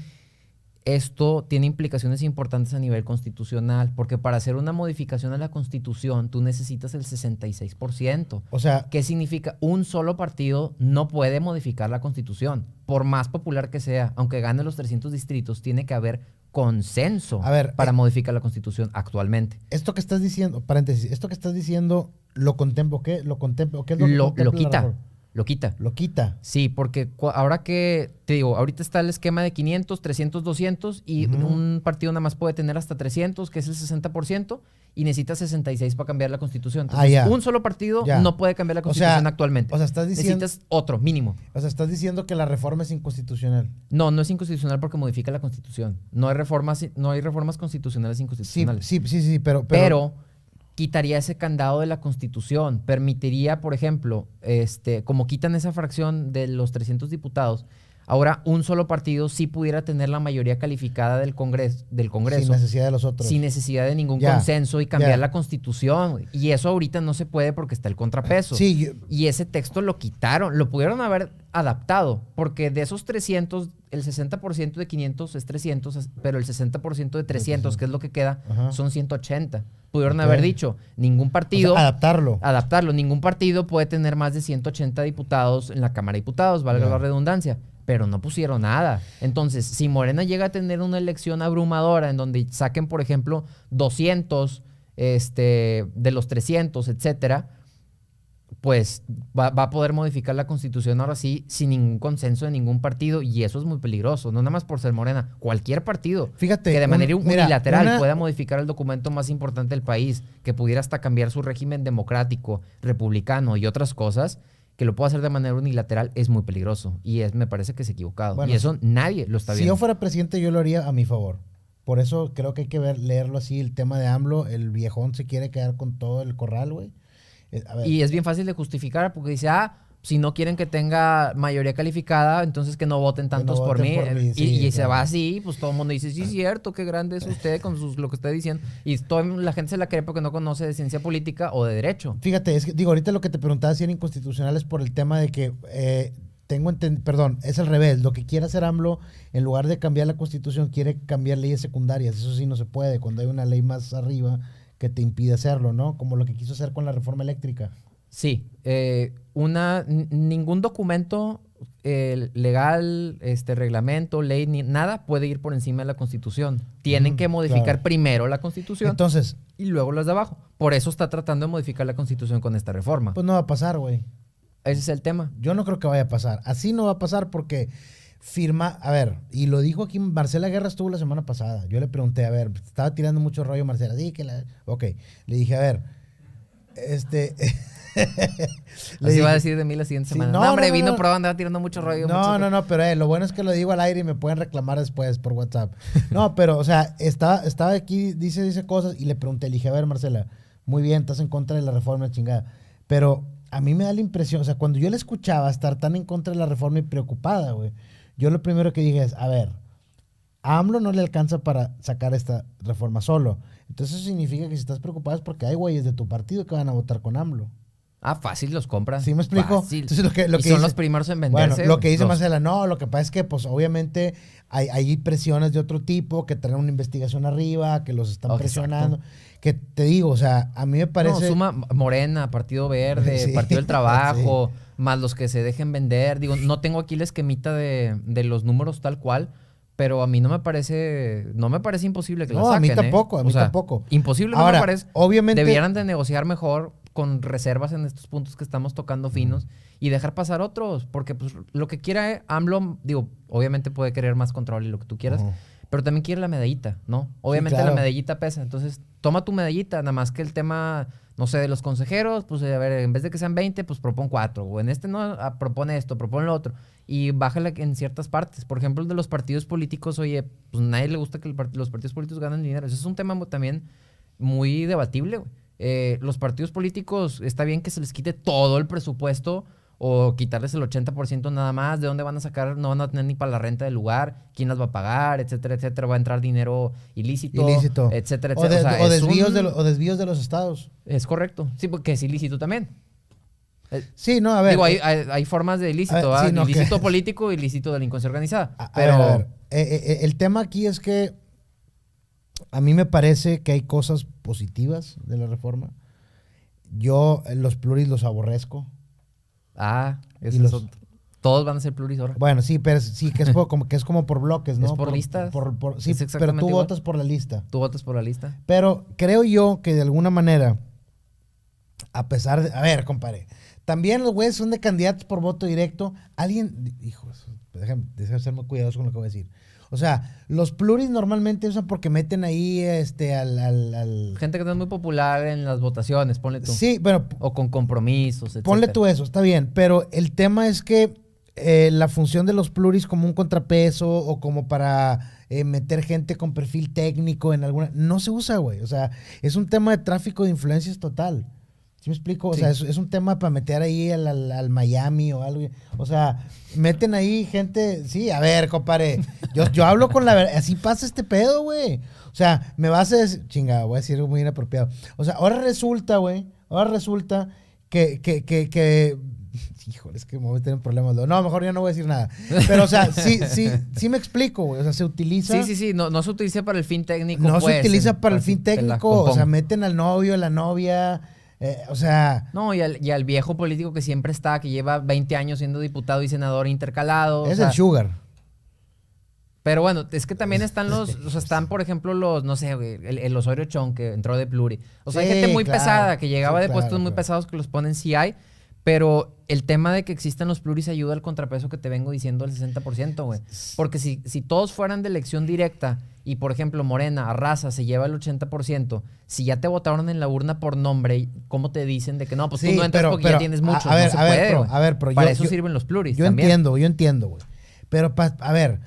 Speaker 2: esto tiene implicaciones importantes a nivel constitucional, porque para hacer una modificación a la constitución tú necesitas el 66%. O sea, ¿qué significa? Un solo partido no puede modificar la constitución, por más popular que sea, aunque gane los 300 distritos, tiene que haber consenso para eh, modificar la constitución actualmente. Esto que estás diciendo, paréntesis, esto que estás diciendo, ¿lo contemplo qué? ¿Lo contemplo qué? Es lo, que lo quita. Lo quita. Lo quita. Sí, porque ahora que, te digo, ahorita está el esquema de 500, 300, 200 y un partido nada más puede tener hasta 300, que es el 60%, y necesita 66 para cambiar la constitución. Ah, Entonces, un solo partido no puede cambiar la constitución actualmente. O sea, estás diciendo... Necesitas otro, mínimo. O sea, estás diciendo que la reforma es inconstitucional. No, no es inconstitucional porque modifica la constitución. No hay reformas, no hay reformas constitucionales inconstitucionales. Sí, sí, sí, pero, pero quitaría ese candado de la Constitución, permitiría, por ejemplo, este, como quitan esa fracción de los 300 diputados, Ahora, un solo partido sí pudiera tener la mayoría calificada del Congreso. Del Congreso sin necesidad de los otros. Sin necesidad de ningún consenso y cambiar la constitución. Y eso ahorita no se puede porque está el contrapeso. Sí, y ese texto lo quitaron, lo pudieron haber adaptado, porque de esos 300, el 60% de 500 es 300, pero el 60% de 300, que es lo que queda, son 180. Pudieron haber dicho, ningún partido... adaptarlo. Adaptarlo. Ningún partido puede tener más de 180 diputados en la Cámara de Diputados, valga la redundancia pero no pusieron nada. Entonces, si Morena llega a tener una elección abrumadora en donde saquen, por ejemplo, 200 este, de los 300, etcétera, pues va, a poder modificar la constitución ahora sí sin ningún consenso de ningún partido y eso es muy peligroso, no nada más por ser morena, cualquier partido Fíjate, que de manera unilateral pueda modificar el documento más importante del país, que pudiera hasta cambiar su régimen democrático, republicano y otras cosas, que lo pueda hacer de manera unilateral es muy peligroso y es, me parece que es equivocado. y eso nadie lo está viendo. Si yo
Speaker 1: fuera presidente, yo lo haría a mi favor. Por eso creo que hay que ver, leerlo así, el tema de AMLO, el viejón se quiere quedar con todo el corral, güey. Eh, y es bien
Speaker 2: fácil de justificar porque dice, ah, si no quieren que tenga mayoría calificada, entonces que no voten tantos por, mí. Y, se va así, pues todo el mundo dice, sí, es cierto, qué grande es usted con sus, lo que está diciendo. Y toda la gente se la cree porque no conoce de ciencia política o de derecho.
Speaker 1: Fíjate, es que, digo, ahorita lo que te preguntaba si eran inconstitucionales por el tema de que... Eh, tengo entendido, perdón, es el revés. Lo que quiere hacer AMLO, en lugar de cambiar la constitución, quiere cambiar leyes secundarias. Eso sí no se puede, cuando hay una ley más arriba que te impide hacerlo, ¿no? Como lo que quiso hacer con la reforma eléctrica.
Speaker 2: Sí, eh, una, ningún documento eh, legal, este reglamento, ley, nada puede ir por encima de la Constitución. Tienen mm, que modificar primero la Constitución. Entonces. Y luego las de abajo. Por eso está tratando de modificar la Constitución con esta reforma. Pues no
Speaker 1: va a pasar, güey. Ese es el tema. Yo no creo que vaya a pasar. Así no va a pasar porque firma, a ver, y lo dijo aquí, Marcela Guerra estuvo la semana pasada. Yo le pregunté, a ver, estaba tirando mucho rollo Marcela, dije que la, ok, le dije, a ver, este,
Speaker 2: Le iba a decir de mí la siguiente semana. no, hombre, vino probando, andaba tirando mucho rollo. No, no,
Speaker 1: no, pero eh, lo bueno es que lo digo al aire y me pueden reclamar después por WhatsApp. No, pero, o sea, estaba, estaba aquí, dice, dice cosas y le pregunté, le dije, a ver, Marcela, muy bien, estás en contra de la reforma, chingada. Pero a mí me da la impresión, o sea, cuando yo la escuchaba estar tan en contra de la reforma y preocupada, güey, yo lo primero que dije es, a ver, a AMLO no le alcanza para sacar esta reforma solo. Entonces eso significa que si estás preocupada es porque hay güeyes de tu partido que van a votar con AMLO.
Speaker 2: Ah, fácil los compran. Sí, me explico. Entonces, que, son los primeros en venderse. Bueno, lo que dice Marcela,
Speaker 1: no, lo que pasa es que, pues, obviamente hay, hay presiones de otro tipo que traen una investigación arriba, que los están oh, presionando. Que te digo, o sea, a mí me parece. No, suma
Speaker 2: Morena, Partido Verde, Partido del Trabajo, más los que se dejen vender. Digo, no tengo aquí la esquemita de, los números tal cual pero a mí no me parece no me parece imposible que las No, a mí ¿eh? tampoco, a mí tampoco. Imposible Ahora, no me parece. Obviamente debieran de negociar mejor con reservas en estos puntos que estamos tocando finos y dejar pasar otros, porque pues, lo que quiera AMLO, digo, obviamente puede querer más control y lo que tú quieras, pero también quiere la medallita, ¿no? Obviamente la medallita pesa, entonces toma tu medallita, nada más que el tema, no sé, de los consejeros, pues a ver, en vez de que sean 20, pues propon cuatro. o en este no, ah, propone esto, propone lo otro, y bájala en ciertas partes. Por ejemplo, el de los partidos políticos, oye, pues nadie le gusta que los partidos políticos ganen dinero, eso es un tema también muy debatible, güey. Eh, los partidos políticos está bien que se les quite todo el presupuesto o quitarles el 80% nada más, de dónde van a sacar, no van a tener ni para la renta del lugar, quién las va a pagar, etcétera, etcétera, va a entrar dinero ilícito, ilícito. etcétera, etcétera. o, desvíos de los estados. Es correcto, sí, porque es ilícito también. Eh, sí, no, a ver. Digo, hay, formas de ilícito, ilícito político, ilícito delincuencia organizada.
Speaker 3: pero...
Speaker 1: Eh, el tema aquí es que a mí me parece que hay cosas positivas de la reforma. Yo eh, los pluris los aborrezco.
Speaker 2: Ah, todos van a ser pluris ahora.
Speaker 1: Bueno, sí, pero sí, que es como, que es como por bloques, ¿no? Es por, listas. sí, pero tú votas
Speaker 2: por la lista. Tú votas por la lista.
Speaker 1: Pero creo yo que de alguna manera, a pesar de... A ver, compadre. También los güeyes son de candidatos por voto directo. Alguien... Hijos, déjame, déjame ser muy cuidadoso con lo que voy a decir. O sea, los pluris normalmente usan porque meten ahí este
Speaker 2: al, Gente que no es muy popular en las votaciones, ponle tú. Sí, bueno... O con compromisos, etc. Ponle tú
Speaker 1: eso, está bien. Pero el tema es que eh, la función de los pluris como un contrapeso o como para eh, meter gente con perfil técnico en alguna... No se usa, güey. O sea, es un tema de tráfico de influencias total. ¿Sí me explico? O sea, es, un tema para meter ahí al, al, al, Miami o algo. O sea, meten ahí gente. Sí, a ver, compadre. Yo, yo hablo con la verdad. Así pasa este pedo, güey. O sea, me vas a decir. Chingada, voy a decir algo muy inapropiado. O sea, ahora resulta, güey. Ahora resulta que, que, que, que híjole, es que me voy a tener problemas. No, mejor yo no voy a decir nada. Pero, o sea, sí, sí, sí me explico, güey. O sea, se utiliza. Sí, sí,
Speaker 2: sí, no, no se utiliza para el fin técnico. No se pues, utiliza para el fin técnico. O sea,
Speaker 1: meten al novio, a la novia, eh, o sea.
Speaker 2: No, y al, viejo político que siempre está, que lleva 20 años siendo diputado y senador intercalado. Es el Sugar. Pero bueno, es que también están los. O sea, están, por ejemplo, los. No sé, el, el Osorio Chon que entró de Pluri. O sea, hay gente muy pesada que llegaba de puestos muy pesados que los ponen CI. Pero el tema de que existan los pluris ayuda al contrapeso que te vengo diciendo el 60%, güey. Porque si, si todos fueran de elección directa y, por ejemplo, Morena, Arrasa, se lleva el 80%, si ya te votaron en la urna por nombre, ¿cómo te dicen de que no, pues tú no entras porque ya tienes mucho? A, ver, no se a, ver a ver, Para eso sirven los pluris. Yo
Speaker 1: entiendo, yo entiendo, güey. Pero, a ver,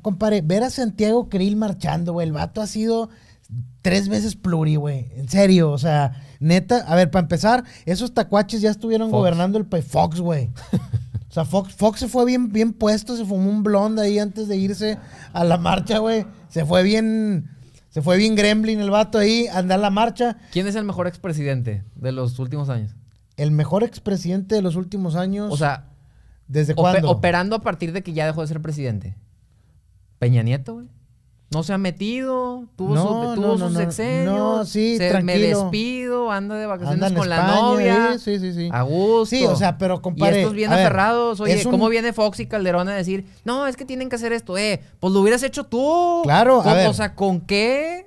Speaker 1: compare, ver a Santiago Krill marchando, güey. El vato ha sido Tres veces pluri, güey. En serio, o sea, neta. A ver, para empezar, esos tacuaches ya estuvieron gobernando el país. Fox, güey. o sea, Fox, Fox se fue bien, bien puesto, se fumó un blonde ahí antes de irse a la marcha, güey. Se fue bien. Se fue bien gremlin el vato
Speaker 2: ahí, andar a la marcha. ¿Quién es el mejor expresidente de los últimos años? El mejor expresidente de los últimos años. O sea, ¿desde cuándo? Operando a partir de que ya dejó de ser presidente. Peña Nieto, güey no se ha metido, tuvo, su, no, me despido, anda de vacaciones con la novia, sí, sí, sí. a gusto. Sí, o sea, pero compadre. Y estos bien aferrados, oye, ¿cómo viene Fox y Calderón a decir, no, es que tienen que hacer esto? Eh, pues lo hubieras hecho tú. Claro, O sea, ¿con qué?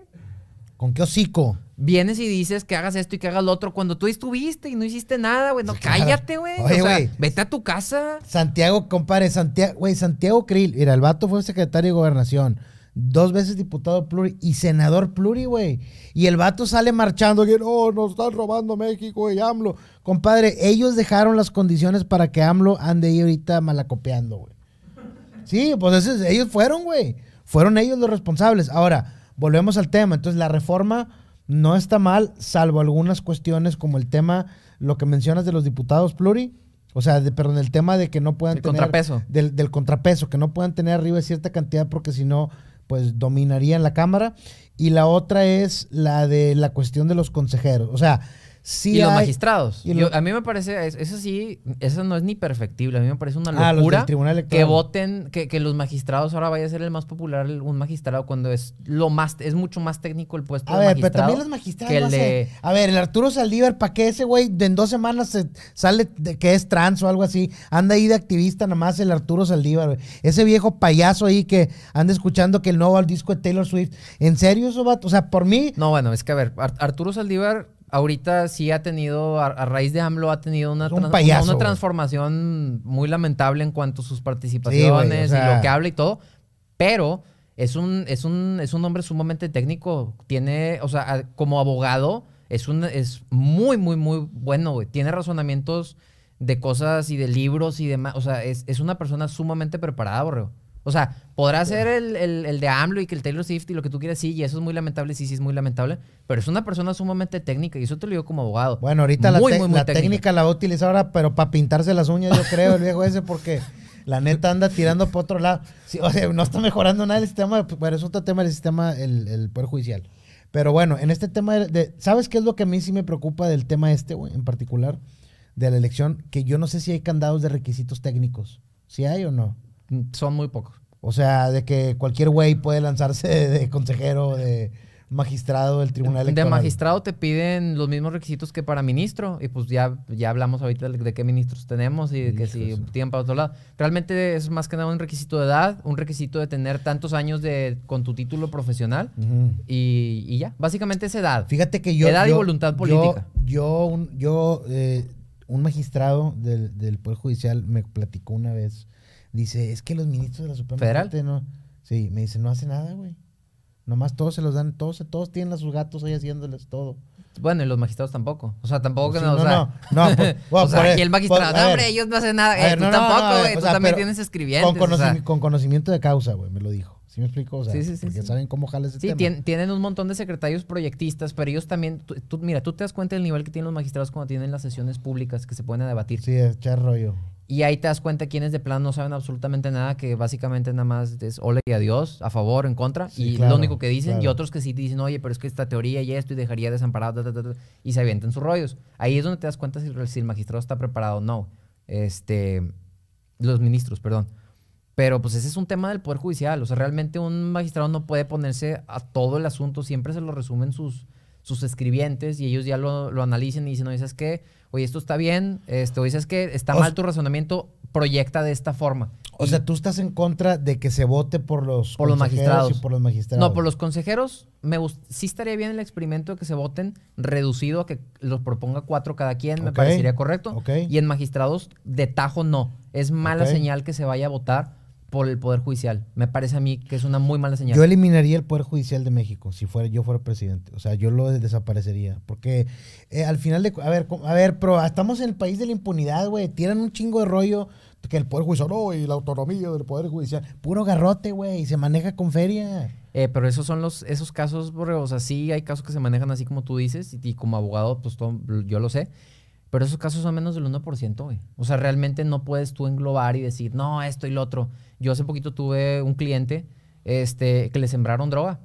Speaker 1: ¿Con qué hocico?
Speaker 2: vienes y dices que hagas esto y que hagas lo otro cuando tú estuviste y no hiciste nada, güey. No,
Speaker 3: cállate, güey.
Speaker 1: vete
Speaker 2: a tu casa.
Speaker 1: Santiago, compadre, Santiago, güey, Santiago Krill. Mira, el vato fue secretario de gobernación dos veces diputado pluri y senador pluri, güey. Y el vato sale marchando que no, nos están robando México y AMLO. Compadre, ellos dejaron las condiciones para que AMLO ande ahí ahorita malacopeando, güey. Sí, pues ellos fueron, güey. Fueron ellos los responsables. Ahora, volvemos al tema. Entonces, la reforma no está mal, salvo algunas cuestiones como el tema, lo que mencionas de los diputados pluri. O sea, de, perdón, el tema de que no puedan el tener. Contrapeso. del contrapeso, que no puedan tener arriba cierta cantidad porque si no pues dominaría en la Cámara. Y la otra es la de la cuestión de los consejeros. O sea, y los magistrados.
Speaker 2: a mí me parece, eso sí, eso no es ni perfectible. A mí me parece una ah, locura que voten, que, los magistrados ahora vaya a ser el más popular un magistrado cuando es lo más, es mucho más técnico el puesto. A ver, pero también los magistrados. a
Speaker 1: ver, el Arturo Saldívar, ¿para qué ese güey en dos semanas se sale de que es trans o algo así? Anda ahí de activista nada más el Arturo Saldívar, Ese viejo
Speaker 2: payaso ahí que anda escuchando que el nuevo disco de Taylor Swift. ¿En serio eso va? O sea, por mí. No, bueno, es que a ver, Arturo Saldívar ahorita sí ha tenido, a, raíz de AMLO, ha tenido una, una, transformación muy lamentable en cuanto a sus participaciones y lo que habla y todo, pero es un, es un, es un hombre sumamente técnico, tiene, o sea, como abogado, es, un, es muy, muy, muy bueno, tiene razonamientos de cosas y de libros y demás, o sea, es, es una persona sumamente preparada, Borrego. O sea, podrá ser el, de AMLO y que el Taylor Swift y lo que tú quieras, sí, y eso es muy lamentable, sí, sí, es muy lamentable, pero es una persona sumamente técnica y eso te lo digo como abogado. Bueno, ahorita la, técnica la va a utilizar
Speaker 1: ahora, pero para pintarse las uñas, yo creo, el viejo ese, porque la neta anda tirando para otro lado. o sea, no está mejorando nada el sistema, pero es otro tema del sistema, el, el poder judicial. Pero bueno, en este tema de, ¿Sabes qué es lo que a mí sí me preocupa del tema este, güey, en particular, de la elección? Que yo no sé si hay candados de requisitos técnicos. ¿Si hay o no? Mm, son muy pocos. O sea, de que cualquier güey puede lanzarse de, consejero, de magistrado del tribunal electoral. De
Speaker 2: magistrado te piden los mismos requisitos que para ministro. Y pues ya, ya hablamos ahorita de, qué ministros tenemos y de que si tienen para otro lado. Realmente es más que nada un requisito de edad, un requisito de tener tantos años de, con tu título profesional y, ya. Básicamente es edad. Fíjate que yo. Edad y voluntad política.
Speaker 1: Yo, un, eh, un magistrado del, del Poder Judicial me platicó una vez dice, es que los ministros de la Suprema ¿Federal? Corte no. Sí, me dice, no hace nada, güey. Nomás todos se los dan, todos, todos tienen a sus gatos
Speaker 2: ahí haciéndoles todo. Bueno, y los magistrados tampoco. O sea, tampoco pues que no, no, o sea, no, no, pues, aquí e- el magistrado, no, hombre, ellos no hacen nada. Eh, tú tampoco, güey. Eh, tú también tienes escribientes. o sea. con conocimiento de
Speaker 1: causa, güey, me lo dijo. ¿Sí me explico? O sea, sí, porque saben cómo jales ese tema.
Speaker 2: Sí, tienen un montón de secretarios proyectistas, pero ellos también. Tú, mira, tú te das cuenta del nivel que tienen los magistrados cuando tienen las sesiones públicas que se pueden debatir. Sí, echar rollo. Y ahí te das cuenta quiénes de plan no saben absolutamente nada, que básicamente nada más es hola y adiós, a favor, en contra, y lo único que dicen, y otros que sí dicen, oye, pero es que esta teoría y esto, y dejaría desamparado, y se avientan sus rollos. Ahí es donde te das cuenta si, si el magistrado está preparado o no. Este, los ministros, perdón. Pero pues ese es un tema del Poder Judicial. O sea, realmente un magistrado no puede ponerse a todo el asunto. Siempre se lo resumen sus, sus escribientes y ellos ya lo, analicen y dicen, oye, Oye, esto está bien, esto, dices que Está mal tu razonamiento, proyecta de esta forma. O sea, tú estás en contra de que
Speaker 1: se vote por los, por los magistrados. por los magistrados. No, por
Speaker 2: los consejeros, me sí estaría bien el experimento de que se voten reducido a que los proponga cuatro cada quien, me parecería correcto. Y en magistrados, de tajo no. Es mala señal que se vaya a votar por el Poder Judicial. Me parece a mí que es una muy mala señal. Yo
Speaker 1: eliminaría el Poder Judicial de México si fuera, yo fuera presidente. O sea, yo lo desaparecería. Porque eh, al final de... A ver, a ver, pero estamos en el país de la impunidad, güey. Tiran un chingo de rollo que el Poder Judicial, no, oh, y la autonomía del Poder Judicial. Puro garrote, güey. Y se maneja con feria.
Speaker 2: Eh, pero esos son los, esos casos, güey. o sea, sí hay casos que se manejan así como tú dices. Y, como abogado, pues yo lo sé. Pero esos casos son menos del 1%, güey. O sea, realmente no puedes tú englobar y decir, no, esto y lo otro. Yo hace poquito tuve un cliente este, que le sembraron droga.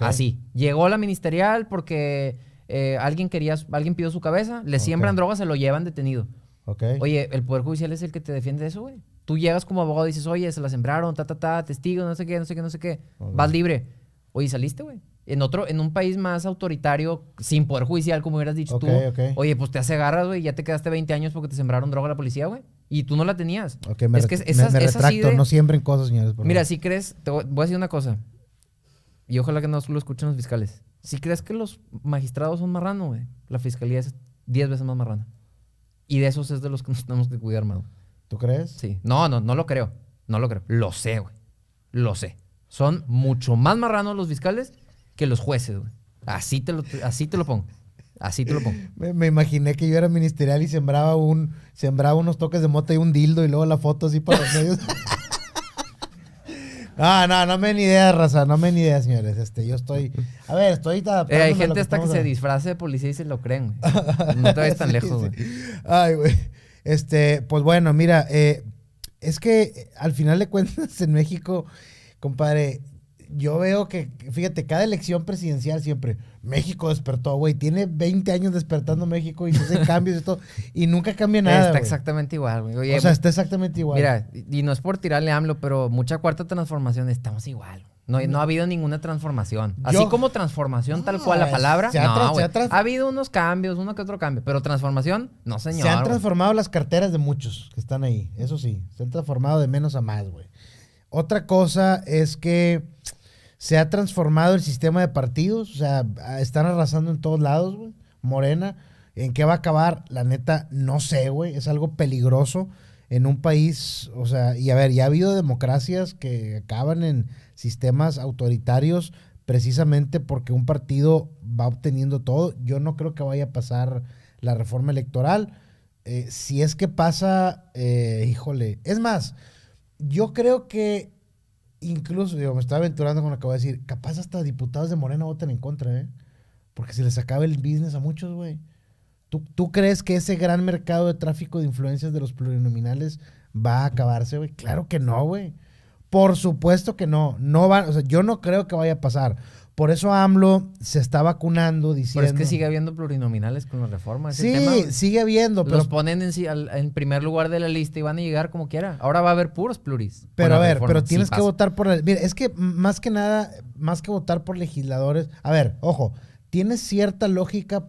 Speaker 2: Así. Llegó a la ministerial porque eh, alguien quería, alguien pidió su cabeza, le siembran droga, se lo llevan detenido. Oye, el Poder Judicial es el que te defiende de eso, güey. Tú llegas como abogado y dices, oye, se la sembraron, ta, ta, ta, testigo, no sé qué, no sé qué, no sé qué. Vas libre. Oye, saliste, güey. En otro, en un país más autoritario, sin poder judicial, como hubieras dicho tú, oye, pues te hace garras, güey, ya te quedaste 20 años porque te sembraron droga a la policía, güey. Y tú no la tenías. es que esas, retracto, no siembren cosas, señores. Mira, si crees, te voy, a decir una cosa. Y ojalá que no lo escuchen los fiscales. Si crees que los magistrados son marranos, güey, la fiscalía es 10 veces más marrana. Y de esos es de los que nos tenemos que cuidar, mano. ¿Tú crees? Sí. No, no, no lo creo. No lo creo. Lo sé, güey. Lo sé. Son mucho más marranos los fiscales que los jueces, Así te lo, así te lo pongo. Así te lo pongo.
Speaker 1: Me, imaginé que yo era ministerial y sembraba un sembraba unos toques de mota y un dildo y luego la foto así para los medios. no, no, no me ni idea, raza, no me ni idea, señores. Este, yo estoy. A ver, estoy eh, Hay gente hasta que, se
Speaker 2: disfrace de policía y se lo creen, No te vayas tan lejos, Ay, güey.
Speaker 1: Este, pues bueno, mira, eh, es que al final de cuentas en México, compadre, yo veo que, fíjate, cada elección presidencial siempre, México despertó, güey, tiene 20 años despertando México y se hacen cambios y todo, y nunca cambia nada. Está exactamente igual, güey. o sea, está exactamente igual. Mira,
Speaker 2: y no es por tirarle a AMLO, pero mucha cuarta transformación, estamos igual. No, no, ha habido ninguna transformación. Así como transformación tal cual la ah, palabra, no, se ha, ha, habido unos cambios, uno que otro cambio, pero transformación, no señor. Se han transformado las
Speaker 1: carteras de muchos que están ahí, eso sí, se han transformado de menos a más, güey. Otra cosa es que se ha transformado el sistema de partidos, o sea, están arrasando en todos lados, Morena, ¿en qué va a acabar? La neta, no sé, güey, es algo peligroso en un país, o sea, y a ver, ya ha habido democracias que acaban en sistemas autoritarios precisamente porque un partido va obteniendo todo. Yo no creo que vaya a pasar la reforma electoral. Eh, si es que pasa, eh, híjole, es más, yo creo que incluso, digo, me estaba aventurando con lo que voy a decir, capaz hasta diputados de Morena votan en contra, ¿eh? Porque se les acaba el business a muchos, güey. ¿Tú, ¿Tú, crees que ese gran mercado de tráfico de influencias de los plurinominales va a acabarse, güey? Claro que no, güey. Por supuesto que no. No va, o sea, yo no creo que vaya a pasar. Por eso AMLO se está vacunando
Speaker 2: diciendo. Pero es que sigue habiendo plurinominales con la reforma. sí, sigue habiendo. Pero... Los ponen en, primer lugar de la lista y van a llegar como quiera. Ahora va a haber puros pluris. Pero a ver, pero tienes que
Speaker 1: votar por. El... Mira, es que más que nada, más que votar por legisladores. A ver, ojo, tiene cierta lógica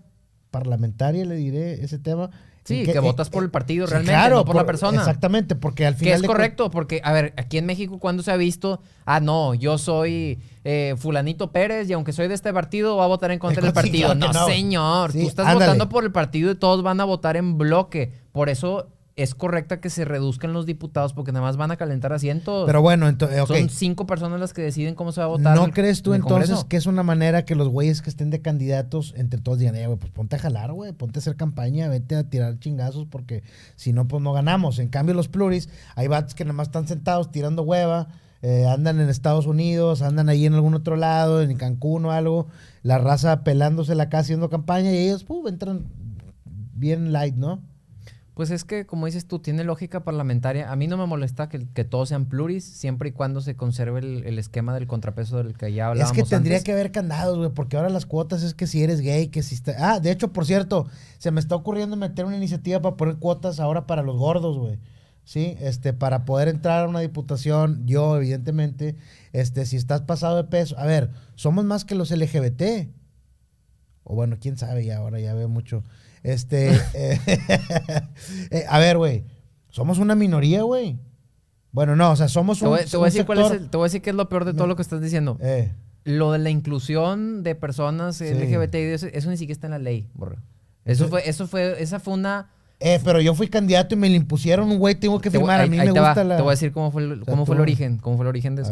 Speaker 1: parlamentaria, le diré ese tema Sí, que, votas por eh, el partido realmente, claro, no por, la persona. Exactamente, porque al final. Que es correcto,
Speaker 2: porque, a ver, aquí en México, cuando se ha visto? Ah, no, yo soy eh, Fulanito Pérez y aunque soy de este partido, voy a votar en contra del partido. no, señor. tú estás votando por el partido y todos van a votar en bloque. Por eso es correcta que se reduzcan los diputados porque nada más van a calentar asientos. Pero bueno, entonces, eh, son cinco personas las que deciden cómo se va a votar. ¿No crees tú entonces
Speaker 1: que es una manera que los güeyes que estén de candidatos entre todos digan, eh, güey, pues ponte a jalar, güey, ponte a hacer campaña, vete a tirar chingazos porque si no, pues no ganamos. En cambio, los pluris, hay bats que nada más están sentados tirando hueva. Eh, andan en Estados Unidos, andan ahí en algún otro lado, en Cancún o algo, la raza pelándose la casa haciendo campaña y ellos, pum, entran bien light, ¿no?
Speaker 2: Pues es que, como dices tú, tiene lógica parlamentaria. A mí no me molesta que, todos sean pluris, siempre y cuando se conserve el, esquema del contrapeso del que ya hablamos. Es que tendría que
Speaker 1: haber candados, güey, porque ahora las cuotas es que si eres gay, que si está. Ah, de hecho, por cierto, se me está ocurriendo meter una iniciativa para poner cuotas ahora para los gordos, güey. Sí, este, para poder entrar a una diputación, yo, evidentemente, este, si estás pasado de peso. A ver, somos más que los LGBT. O bueno, quién sabe, ya ahora ya veo mucho. Este, eh, eh, a ver, güey, somos una minoría, güey. Bueno, no, o sea, somos un. Te a decir es a
Speaker 2: decir qué es lo peor de todo lo que estás diciendo. Eh. Lo de la inclusión de personas sí. eso, eso, ni siquiera está en la ley, Eso fue, eso fue, esa fue una. pero yo
Speaker 1: fui candidato y me le impusieron, güey, tengo que firmar. a mí me gusta la. Te voy a decir cómo fue, el, fue el origen,
Speaker 2: cómo fue el origen de eso.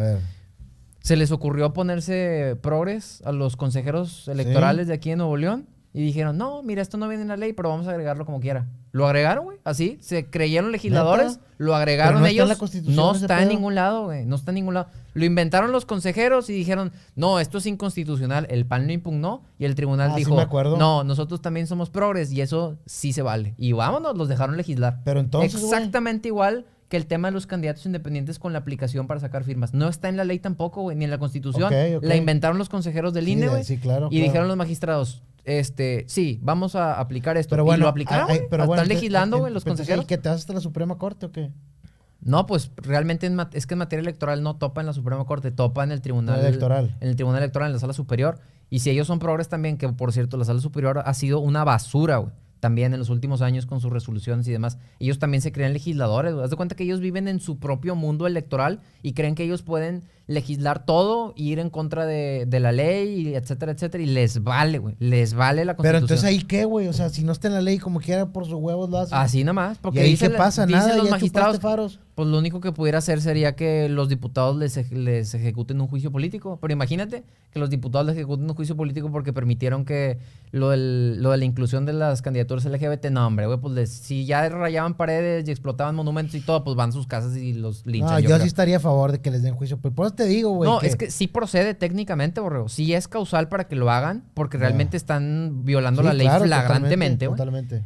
Speaker 2: Se les ocurrió ponerse progres a los consejeros electorales de aquí en Nuevo León y dijeron, no, mira, esto no viene en la ley, pero vamos a agregarlo como quiera. Lo agregaron, güey, así. Se creyeron legisladores, lo agregaron no ellos. Está en la Constitución no está en ningún lado, güey. No está en ningún lado. Lo inventaron los consejeros y dijeron, no, esto es inconstitucional. El PAN lo impugnó y el tribunal ah, dijo, acuerdo. no, nosotros también somos progres y eso sí se vale. Y vámonos, los dejaron legislar. Pero entonces. Exactamente igual que el tema de los candidatos independientes con la aplicación para sacar firmas. No está en la ley tampoco, güey, ni en la constitución. La inventaron los consejeros del INE, y dijeron los magistrados, este, sí, vamos a aplicar esto. Pero bueno, y lo aplicaron, pero están legislando, güey, los consejeros. ¿Y
Speaker 1: que te vas hasta la Suprema Corte o qué?
Speaker 2: No, pues realmente es que en materia electoral no topa en la Suprema Corte, topa en el Tribunal Electoral. En el Tribunal Electoral, en la Sala Superior. Y si ellos son progres también, que por cierto, la Sala Superior ha sido una basura, güey. También en los últimos años con sus resoluciones y demás. Ellos también se creen legisladores, Haz de cuenta que ellos viven en su propio mundo electoral y creen que ellos pueden legislar todo, ir en contra de, la ley, etcétera, etcétera. Y les vale, güey. Les vale la constitución. Pero entonces ahí
Speaker 1: qué, güey. O sea, si no está en la ley, como quiera, por sus huevos lo hacen. Así nomás, Porque ahí dice pasa, nada. Los magistrados, faros.
Speaker 2: Pues lo único que pudiera hacer sería que los diputados les, les ejecuten un juicio político. Pero imagínate que los diputados les ejecuten un juicio político porque permitieron que lo, del, de la inclusión de las candidaturas LGBT, no, hombre, güey, pues si ya rayaban paredes y explotaban monumentos y todo, pues van a sus casas y los linchan. yo, sí
Speaker 1: estaría a favor de que les den juicio. Por digo, No, es
Speaker 2: que sí procede técnicamente, Borrego. Sí es causal para que lo hagan, porque realmente están violando la ley flagrantemente,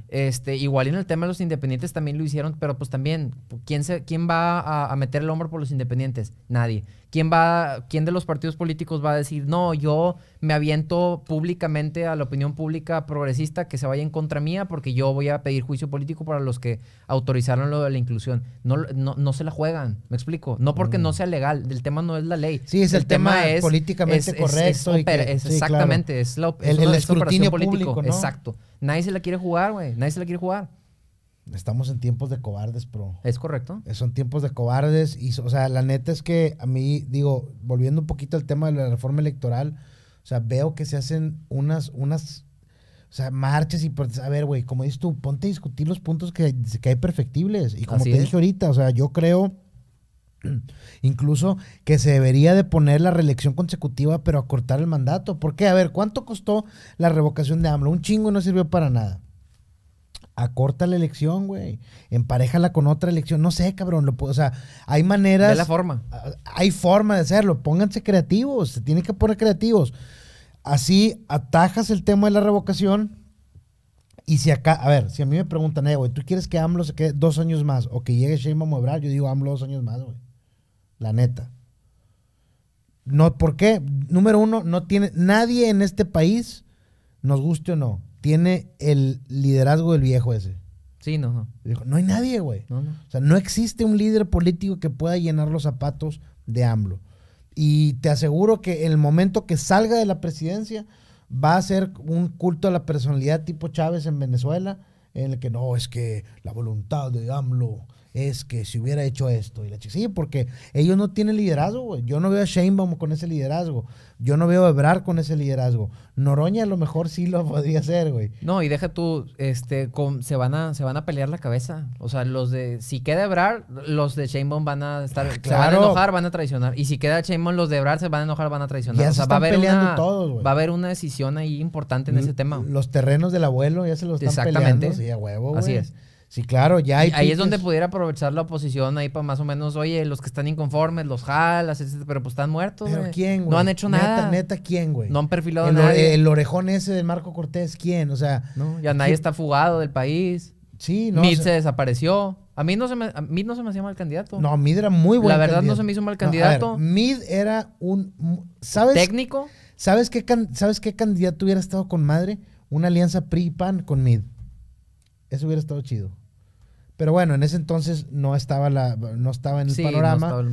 Speaker 2: Este, igual en el tema de los independientes también lo hicieron, pero pues también, ¿quién, se, quién va a meter el hombro por los independientes? Nadie. ¿Quién, va, ¿Quién de los partidos políticos va a decir, no, yo me aviento públicamente a la opinión pública progresista que se vaya en contra mía porque yo voy a pedir juicio político para los que autorizaron lo de la inclusión? No, no, no se la juegan, me explico. No porque no mm. sea legal, el tema no es la ley. Sí, es el, tema, es políticamente correcto. exactamente, es el, escrutinio político. Exacto. Nadie se la quiere jugar, güey. Nadie se la quiere jugar
Speaker 1: estamos en tiempos de cobardes, pero Es correcto. Son tiempos de cobardes. Y, o sea, la neta es que a mí, digo, volviendo un poquito al tema de la reforma electoral, o sea, veo que se hacen unas, unas, o sea, marchas y pues, A ver, güey, como dices tú, ponte a discutir los puntos que, que hay perfectibles. Y como te dije ahorita, o sea, yo creo incluso que se debería de poner la reelección consecutiva, pero acortar el mandato. ¿Por qué? A ver, ¿cuánto costó la revocación de AMLO? Un chingo y no sirvió para nada acorta la elección, güey. Emparejala con otra elección. No sé, cabrón. Lo o sea, hay maneras. De la forma. Ah, hay forma de hacerlo. Pónganse creativos. Se tienen que poner creativos. Así atajas el tema de la revocación. Y si acá, a ver, si a mí me preguntan, eh, güey, ¿tú quieres que AMLO se quede dos años más o que llegue Sheinbaum a Yo digo AMLO dos años más, güey. La neta. No, ¿por qué? Número uno, no tiene, nadie en este país, nos guste o no, tiene el liderazgo del viejo ese.
Speaker 2: Sí, no, no. no hay nadie, güey. No,
Speaker 3: no.
Speaker 1: O sea, no existe un líder político que pueda llenar los zapatos de AMLO. Y te aseguro que el momento que salga de la presidencia va a ser un culto a la personalidad tipo Chávez en Venezuela, en el que no, es que la voluntad de AMLO es que si hubiera hecho esto. Y la chica, sí, porque ellos no tienen liderazgo, güey. Yo no veo a Sheinbaum con ese liderazgo. Yo no veo a Ebrar con ese liderazgo. Noroña a lo mejor sí lo podría hacer, güey.
Speaker 2: No, y deja tú, este, con, se, van a, se van a pelear la cabeza. O sea, los de, si queda Ebrar, los de Sheinbaum van a estar, se van a enojar, van a traicionar. Y si queda Sheinbaum, los de Ebrar se van a enojar, van a traicionar. o sea, va a haber peleando una, todos, güey. Va a haber una decisión ahí importante en ese tema. Los terrenos del abuelo ya se los están Exactamente. peleando. Sí, a huevo, güey. Así es. Sí, claro, ya hay. ahí es donde pudiera aprovechar la oposición ahí para más o menos, oye, los que están inconformes, los jalas, etcétera, pero pues están muertos. Pero quién, No han hecho nada. Neta, neta ¿quién, güey? No han perfilado nada. a El
Speaker 1: orejón ese de Marco
Speaker 2: Cortés, ¿quién? O sea. No, ya nadie está fugado del país. Sí, no. Mid se desapareció. A mí, no se me, a no se me hacía mal candidato. No, Mid era muy bueno. La verdad no se me hizo mal candidato. Mid
Speaker 1: era un. ¿Sabes? Técnico. ¿Sabes qué, ¿Sabes qué candidato hubiera estado con madre? Una alianza PRI-PAN con Mid. Eso hubiera estado chido. Pero bueno, en ese entonces no estaba, la, no estaba en el panorama.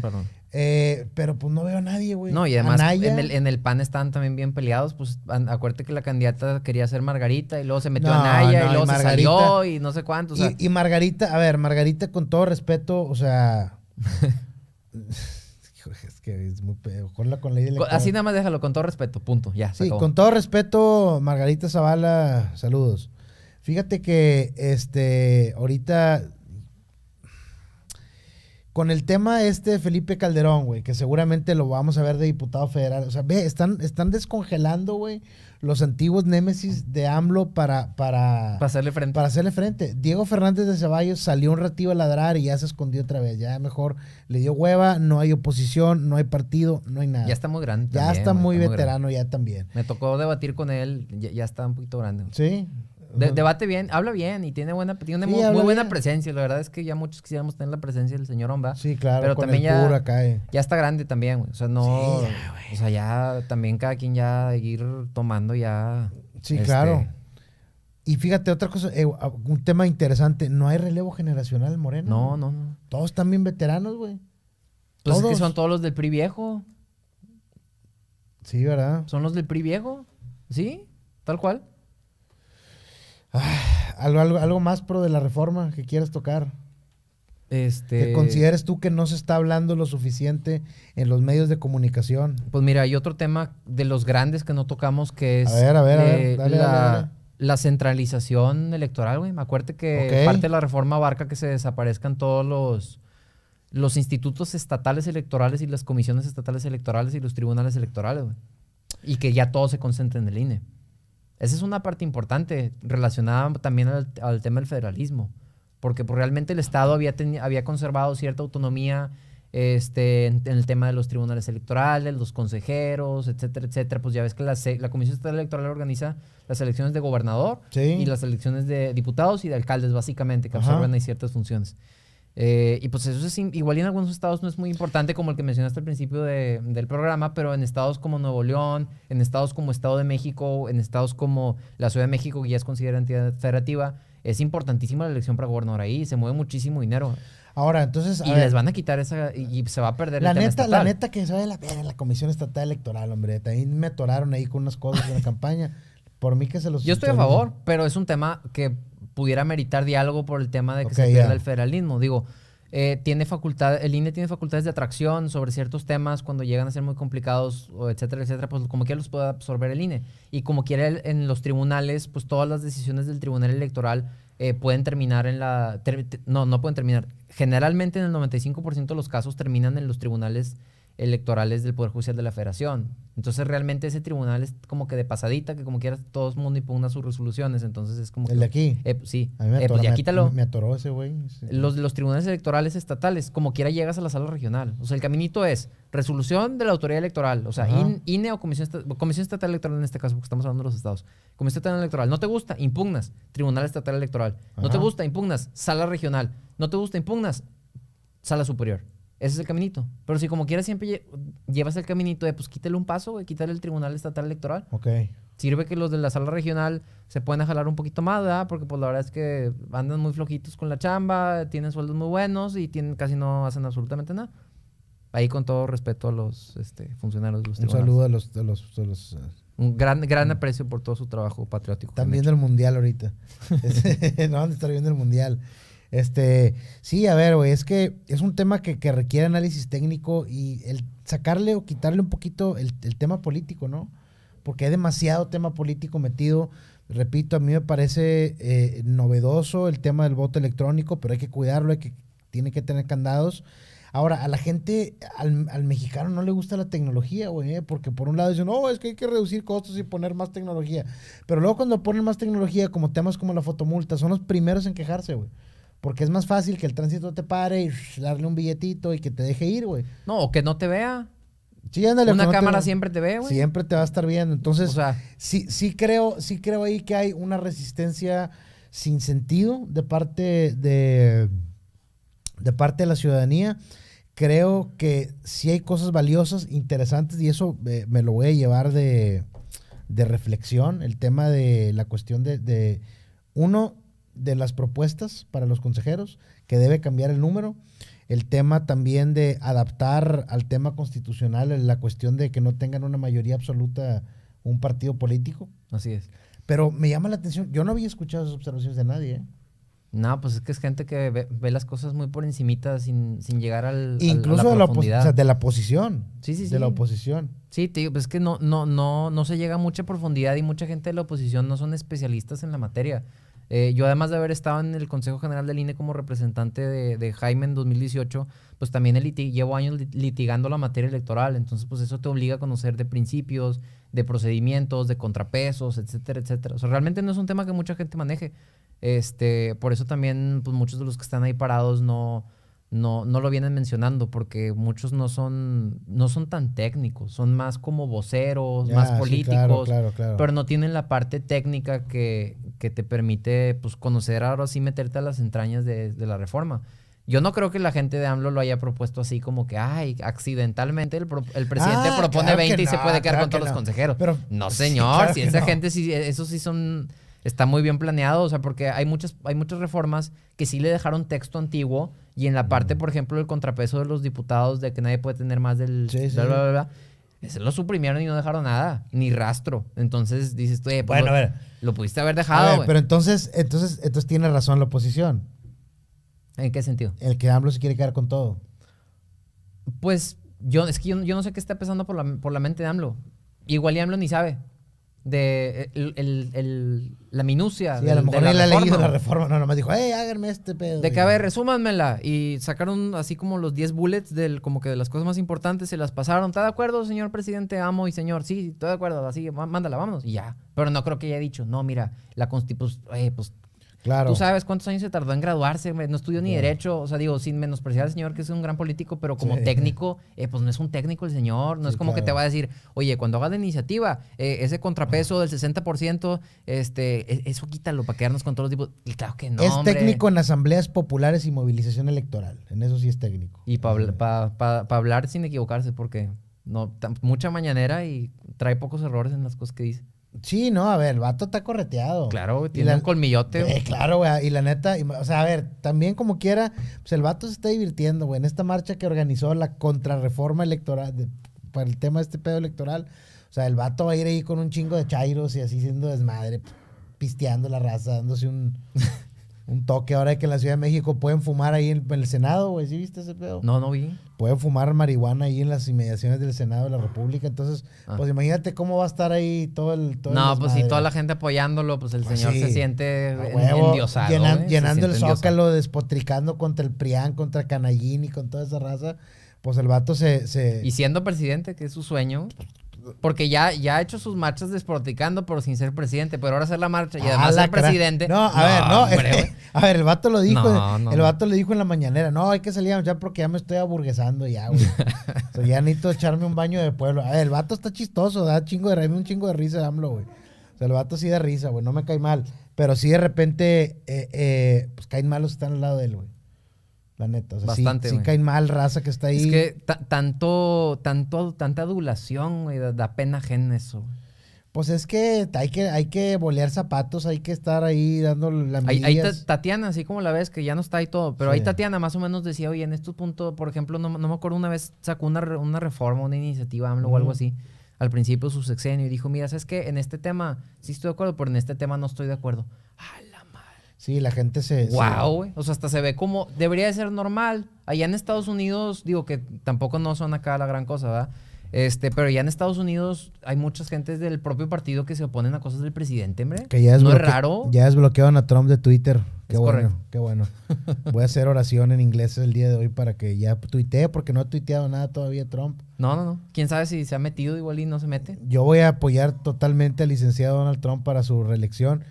Speaker 1: Eh, pero pues no veo
Speaker 2: a nadie, güey. No, y además en el, en el, PAN estaban también bien peleados. Pues acuérdate que la candidata quería ser Margarita y luego se metió a Naya y luego se salió y no sé cuánto. y, Margarita, a ver,
Speaker 1: Margarita, con todo respeto, o sea.
Speaker 2: es que es muy Con la, con la Así nada más déjalo, con todo respeto, punto. Ya. Sí, con
Speaker 1: todo respeto, Margarita Zavala, saludos. Fíjate que este ahorita con el tema este Felipe Calderón, güey, que seguramente lo vamos a ver de diputado federal. O sea, ve, están, están descongelando, güey, los antiguos némesis de AMLO para, para... Para hacerle frente. Para hacerle frente. Diego Fernández de Ceballos salió un ratito a ladrar y ya se escondió otra vez. Ya mejor le dio hueva, no hay oposición, no hay partido, no hay nada. Ya está muy grande. Ya está, muy, veterano ya también.
Speaker 2: Me tocó debatir con él, ya, ya está un poquito grande. Sí debate bien, habla bien y tiene buena muy, buena presencia. La verdad es que ya muchos quisiéramos tener la presencia del señor Omba. Sí, claro, pero también ya, ya está grande también, güey. O sea, no. o sea, ya también cada quien ya ir tomando ya. Sí, este, claro.
Speaker 1: Y fíjate, otra cosa, eh, un tema interesante, no hay relevo generacional Moreno. No, no, no. Todos también veteranos, güey.
Speaker 2: Pues todos. que son todos los del PRI viejo.
Speaker 1: Sí, ¿verdad?
Speaker 2: Son los del PRI viejo. ¿Sí? Tal cual
Speaker 1: algo, más pro de la reforma que quieras tocar. Este... Que consideres tú que no se está hablando lo suficiente en los medios de comunicación.
Speaker 2: Pues mira, hay otro tema de los grandes que no tocamos que es la, centralización electoral, güey. Me acuerdo que parte de la reforma abarca que se desaparezcan todos los, los institutos estatales electorales y las comisiones estatales electorales y los tribunales electorales, güey. Y que ya todo se concentre en el INE. Esa es una parte importante relacionada también al, tema del federalismo, porque pues, realmente el Estado había, conservado cierta autonomía este, en, el tema de los tribunales electorales, los consejeros, etcétera, etcétera. Pues ya ves que la, Comisión Estatal Electoral organiza las elecciones de gobernador y las elecciones de diputados y de alcaldes, básicamente, que absorben ahí ciertas funciones. Eh, y pues eso es igual y en algunos estados no es muy importante como el que mencionaste al principio del programa, pero en estados como Nuevo León, en estados como Estado de México, en estados como la Ciudad de México, que ya es considerada entidad federativa, es importantísima la elección para gobernador ahí, se mueve muchísimo dinero.
Speaker 1: Ahora, entonces. y les van a
Speaker 2: quitar esa. Y, se va a perder la el neta, La
Speaker 1: neta que se va la en la Comisión Estatal Electoral, hombre. También me atoraron ahí con unas cosas de la campaña. Por mí que se
Speaker 2: los. Yo estoy a favor, pero es un tema que pudiera meritar diálogo por el tema de que se pierda el federalismo. Digo, eh, tiene facultad, el INE tiene facultades de atracción sobre ciertos temas cuando llegan a ser muy complicados, etcétera, etcétera, pues como quiera los puede absorber el INE. Y como quiera en los tribunales, pues todas las decisiones del tribunal electoral eh, pueden terminar en la... no, no pueden terminar. Generalmente en el 95% de los casos terminan en los tribunales electorales del Poder Judicial de la Federación. Entonces realmente ese tribunal es como que de pasadita, que como quieras todo el mundo impugna sus resoluciones, entonces es como... ¿El de aquí? Eh, pues sí, a eh, pues ya quítalo.
Speaker 1: Me ese güey. Los,
Speaker 2: los tribunales electorales estatales, como quiera llegas a la sala regional. O sea, el caminito es resolución de la autoridad electoral, o sea, INE o Comisión, Comisión Estatal Electoral en este caso, porque estamos hablando de los estados. Comisión Estatal Electoral, no te gusta, impugnas, Tribunal Estatal Electoral. No te gusta, impugnas, sala regional. No te gusta, impugnas, sala superior. Ese es el caminito. Pero si como quieras siempre llevas el caminito de, pues quítale un paso, y quítale el Tribunal Estatal Electoral. Ok. Sirve que los de la sala regional se pueden jalar un poquito más, Porque pues la verdad es que andan muy flojitos con la chamba, tienen sueldos muy buenos y tienen, casi no hacen absolutamente nada. Ahí con todo respeto a los este, funcionarios de los Un saludo a los... los, un gran, gran mm. aprecio por todo su trabajo patriótico. Están viendo el Mundial ahorita.
Speaker 1: no van a estar viendo el Mundial. Este, sí, a ver, güey, es que es un tema que, requiere análisis técnico y el sacarle o quitarle un poquito el, tema político, ¿no? Porque hay demasiado tema político metido. Repito, a mí me parece eh, novedoso el tema del voto electrónico, pero hay que cuidarlo, hay que, tiene que tener candados. Ahora, a la gente, al, mexicano no le gusta la tecnología, güey, ¿eh? porque por un lado dicen, no, es que hay que reducir costos y poner más tecnología. Pero luego cuando ponen más tecnología, como temas como la fotomulta, son los primeros en quejarse, güey. Porque es más fácil que el tránsito te pare y darle un billetito y que te deje ir, güey.
Speaker 2: No, o que no te vea.
Speaker 1: Sí, ándale, Una cámara siempre te ve, güey. Siempre te va a estar viendo. Entonces, sí, sí creo, sí creo ahí que hay una resistencia sin sentido de parte de, de parte de la ciudadanía. Creo que sí hay cosas valiosas, interesantes, y eso eh, me lo voy a llevar de, de, reflexión. El tema de la cuestión de, de uno, de las propuestas para los consejeros, que debe cambiar el número. El tema también de adaptar al tema constitucional la cuestión de que no tengan una mayoría absoluta un partido político. Así es. Pero me llama la atención, yo no había escuchado esas observaciones de nadie. ¿eh?
Speaker 2: No, pues es que es gente que ve, las cosas muy por encimita sin, sin llegar al incluso la de, la de la oposición. Sí, sí, sí. De la oposición. Sí, te pues es que no, no, no, no se llega a mucha profundidad y mucha gente de la oposición no son especialistas en la materia. Eh, yo además de haber estado en el Consejo General del INE como representante de, Jaime en 2018, pues también llevo años litigando la materia electoral, entonces pues eso te obliga a conocer de principios, de procedimientos, de contrapesos, etcétera, etcétera. O sea, realmente no es un tema que mucha gente maneje. Este, por eso también pues muchos de los que están ahí parados no no, no lo vienen mencionando porque muchos no son, no son tan técnicos, son más como voceros, más políticos, pero no tienen la parte técnica que, que, te permite pues, conocer ahora sí meterte a las entrañas de, de, la reforma. Yo no creo que la gente de AMLO lo haya propuesto así como que, ay, accidentalmente el, el presidente ah, propone 20 y se puede quedar con todos los consejeros. no, señor, si esa gente, si e, eso sí son está muy bien planeado, o sea, porque hay muchas, hay muchas reformas que sí le dejaron texto antiguo y en la parte, por ejemplo, del contrapeso de los diputados de que nadie puede tener más del... Sí, bla, bla, bla, lo suprimieron y no dejaron nada, ni rastro. Entonces dices, oye, eh, pues, bueno, a ver. lo pudiste haber dejado. pero
Speaker 1: entonces, entonces, entonces tiene razón la oposición. ¿En qué sentido? El que AMLO se quiere quedar con todo.
Speaker 2: Pues yo, es que yo, no sé qué está pensando por la, por la mente de AMLO. Igual y AMLO ni sabe de el, el, la minucia sí, de, a lo mejor la, reforma. la No, nomás dijo, hey, háganme este pedo. De que, a ver, resúmanmela. Y sacaron así como los 10 bullets del, como que de las cosas más importantes, se las pasaron. ¿Está de acuerdo, señor presidente? Amo y señor, sí, estoy de acuerdo. Así, mándala, vámonos. Y ya. Pero no creo que haya dicho, no, mira, la constitución, eh, pues Tú sabes cuántos años se tardó en graduarse, no estudió ni derecho, o sea, digo, sin menospreciar al señor que es un gran político, pero como técnico, eh, pues no es un técnico el señor, no es como que te va a decir, oye, cuando haga la iniciativa, eh, ese contrapeso del 60%, este, e-, eso quítalo para quedarnos con todos los tipos. Y claro que no. Es técnico
Speaker 1: en asambleas populares y movilización
Speaker 2: electoral, en eso sí es técnico. Y para hablar sin equivocarse, porque no, mucha mañanera y trae pocos errores en las cosas que dice. Sí, no, a ver, el vato está
Speaker 1: correteado. Claro, tiene un colmillote. Eh, claro, güey, y la neta, o sea, a ver, también como quiera, pues el vato se está divirtiendo, güey, en esta marcha que organizó la contrarreforma electoral, para el tema de este pedo electoral, o sea, el vato va a ir ahí con un chingo de chairos y así siendo desmadre, pisteando la raza, dándose un... Un toque ahora que en la Ciudad de México pueden fumar ahí en el Senado, güey. ¿Sí viste ese pedo? No, no vi. Pueden fumar marihuana ahí en las inmediaciones del Senado de la República. Entonces, ah. pues imagínate cómo va a estar ahí todo el. no, pues si toda la
Speaker 2: gente apoyándolo, pues el pues señor se siente huevo, endiosado. ¿eh? llenando el zócalo,
Speaker 1: despotricando contra el
Speaker 2: Prián contra y
Speaker 1: con toda esa raza. Pues el vato se. Y
Speaker 2: siendo presidente, que es su sueño. Porque ya, ya ha hecho sus marchas desporticando, pero sin ser presidente, pero ahora hacer la marcha y además ah, ser presidente. No, a ver, no. a ver, el
Speaker 1: vato lo dijo. el vato le dijo en la mañanera. No, hay que salir ya porque ya me estoy aburguesando ya, güey. o sea, ya necesito echarme un baño de pueblo. A ver, el vato está chistoso, da chingo de un chingo de risa, AMLO, güey. O sea, el vato sí da risa, güey. No me cae mal. Pero sí de repente, eh, eh, pues caen malos están al lado de él, güey
Speaker 2: o sea, Bastante, sí, mal raza que está ahí. Es que tanto, tanto, tanta adulación, y da, pena gente eso.
Speaker 1: Pues es que hay que, hay que bolear zapatos, hay que estar ahí dando la Ahí,
Speaker 2: Tatiana, así como la ves, que ya no está ahí todo, pero ahí Tatiana más o menos decía, oye, en estos puntos, por ejemplo, no, me acuerdo una vez sacó una, una reforma, una iniciativa, o algo así, al principio de su sexenio, y dijo, mira, ¿sabes qué? En este tema sí estoy de acuerdo, pero en este tema no estoy de acuerdo. ¡Ay, Sí, la gente se... Wow, güey. O sea, hasta se ve como... Debería de ser normal. Allá en Estados Unidos, digo que tampoco no son acá la gran cosa, ¿verdad? Este, pero ya en Estados Unidos hay muchas gentes del propio partido que se oponen a cosas del presidente, hombre. Que ya es no es raro. Ya
Speaker 1: desbloquearon a Trump de Twitter. Qué bueno, qué bueno. Voy a hacer oración en inglés el día de hoy para que ya tuitee, porque no ha tuiteado nada todavía Trump.
Speaker 2: No, no, no. Quién sabe si se ha metido igual y no se mete.
Speaker 1: Yo voy a apoyar totalmente al licenciado Donald Trump para su reelección.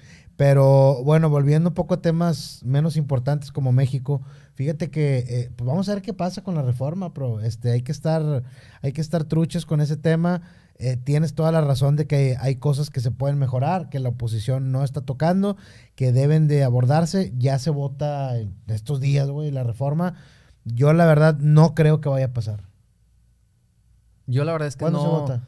Speaker 1: Pero bueno, volviendo un poco a temas menos importantes como México, fíjate que eh, pues vamos a ver qué pasa con la reforma, pero Este, hay que estar, hay que estar truches con ese tema. Eh, tienes toda la razón de que hay cosas que se pueden mejorar, que la oposición no está tocando, que deben de abordarse. Ya se vota en estos días, güey, la reforma. Yo la verdad no creo que vaya a pasar.
Speaker 2: Yo la verdad es que no. Se vota?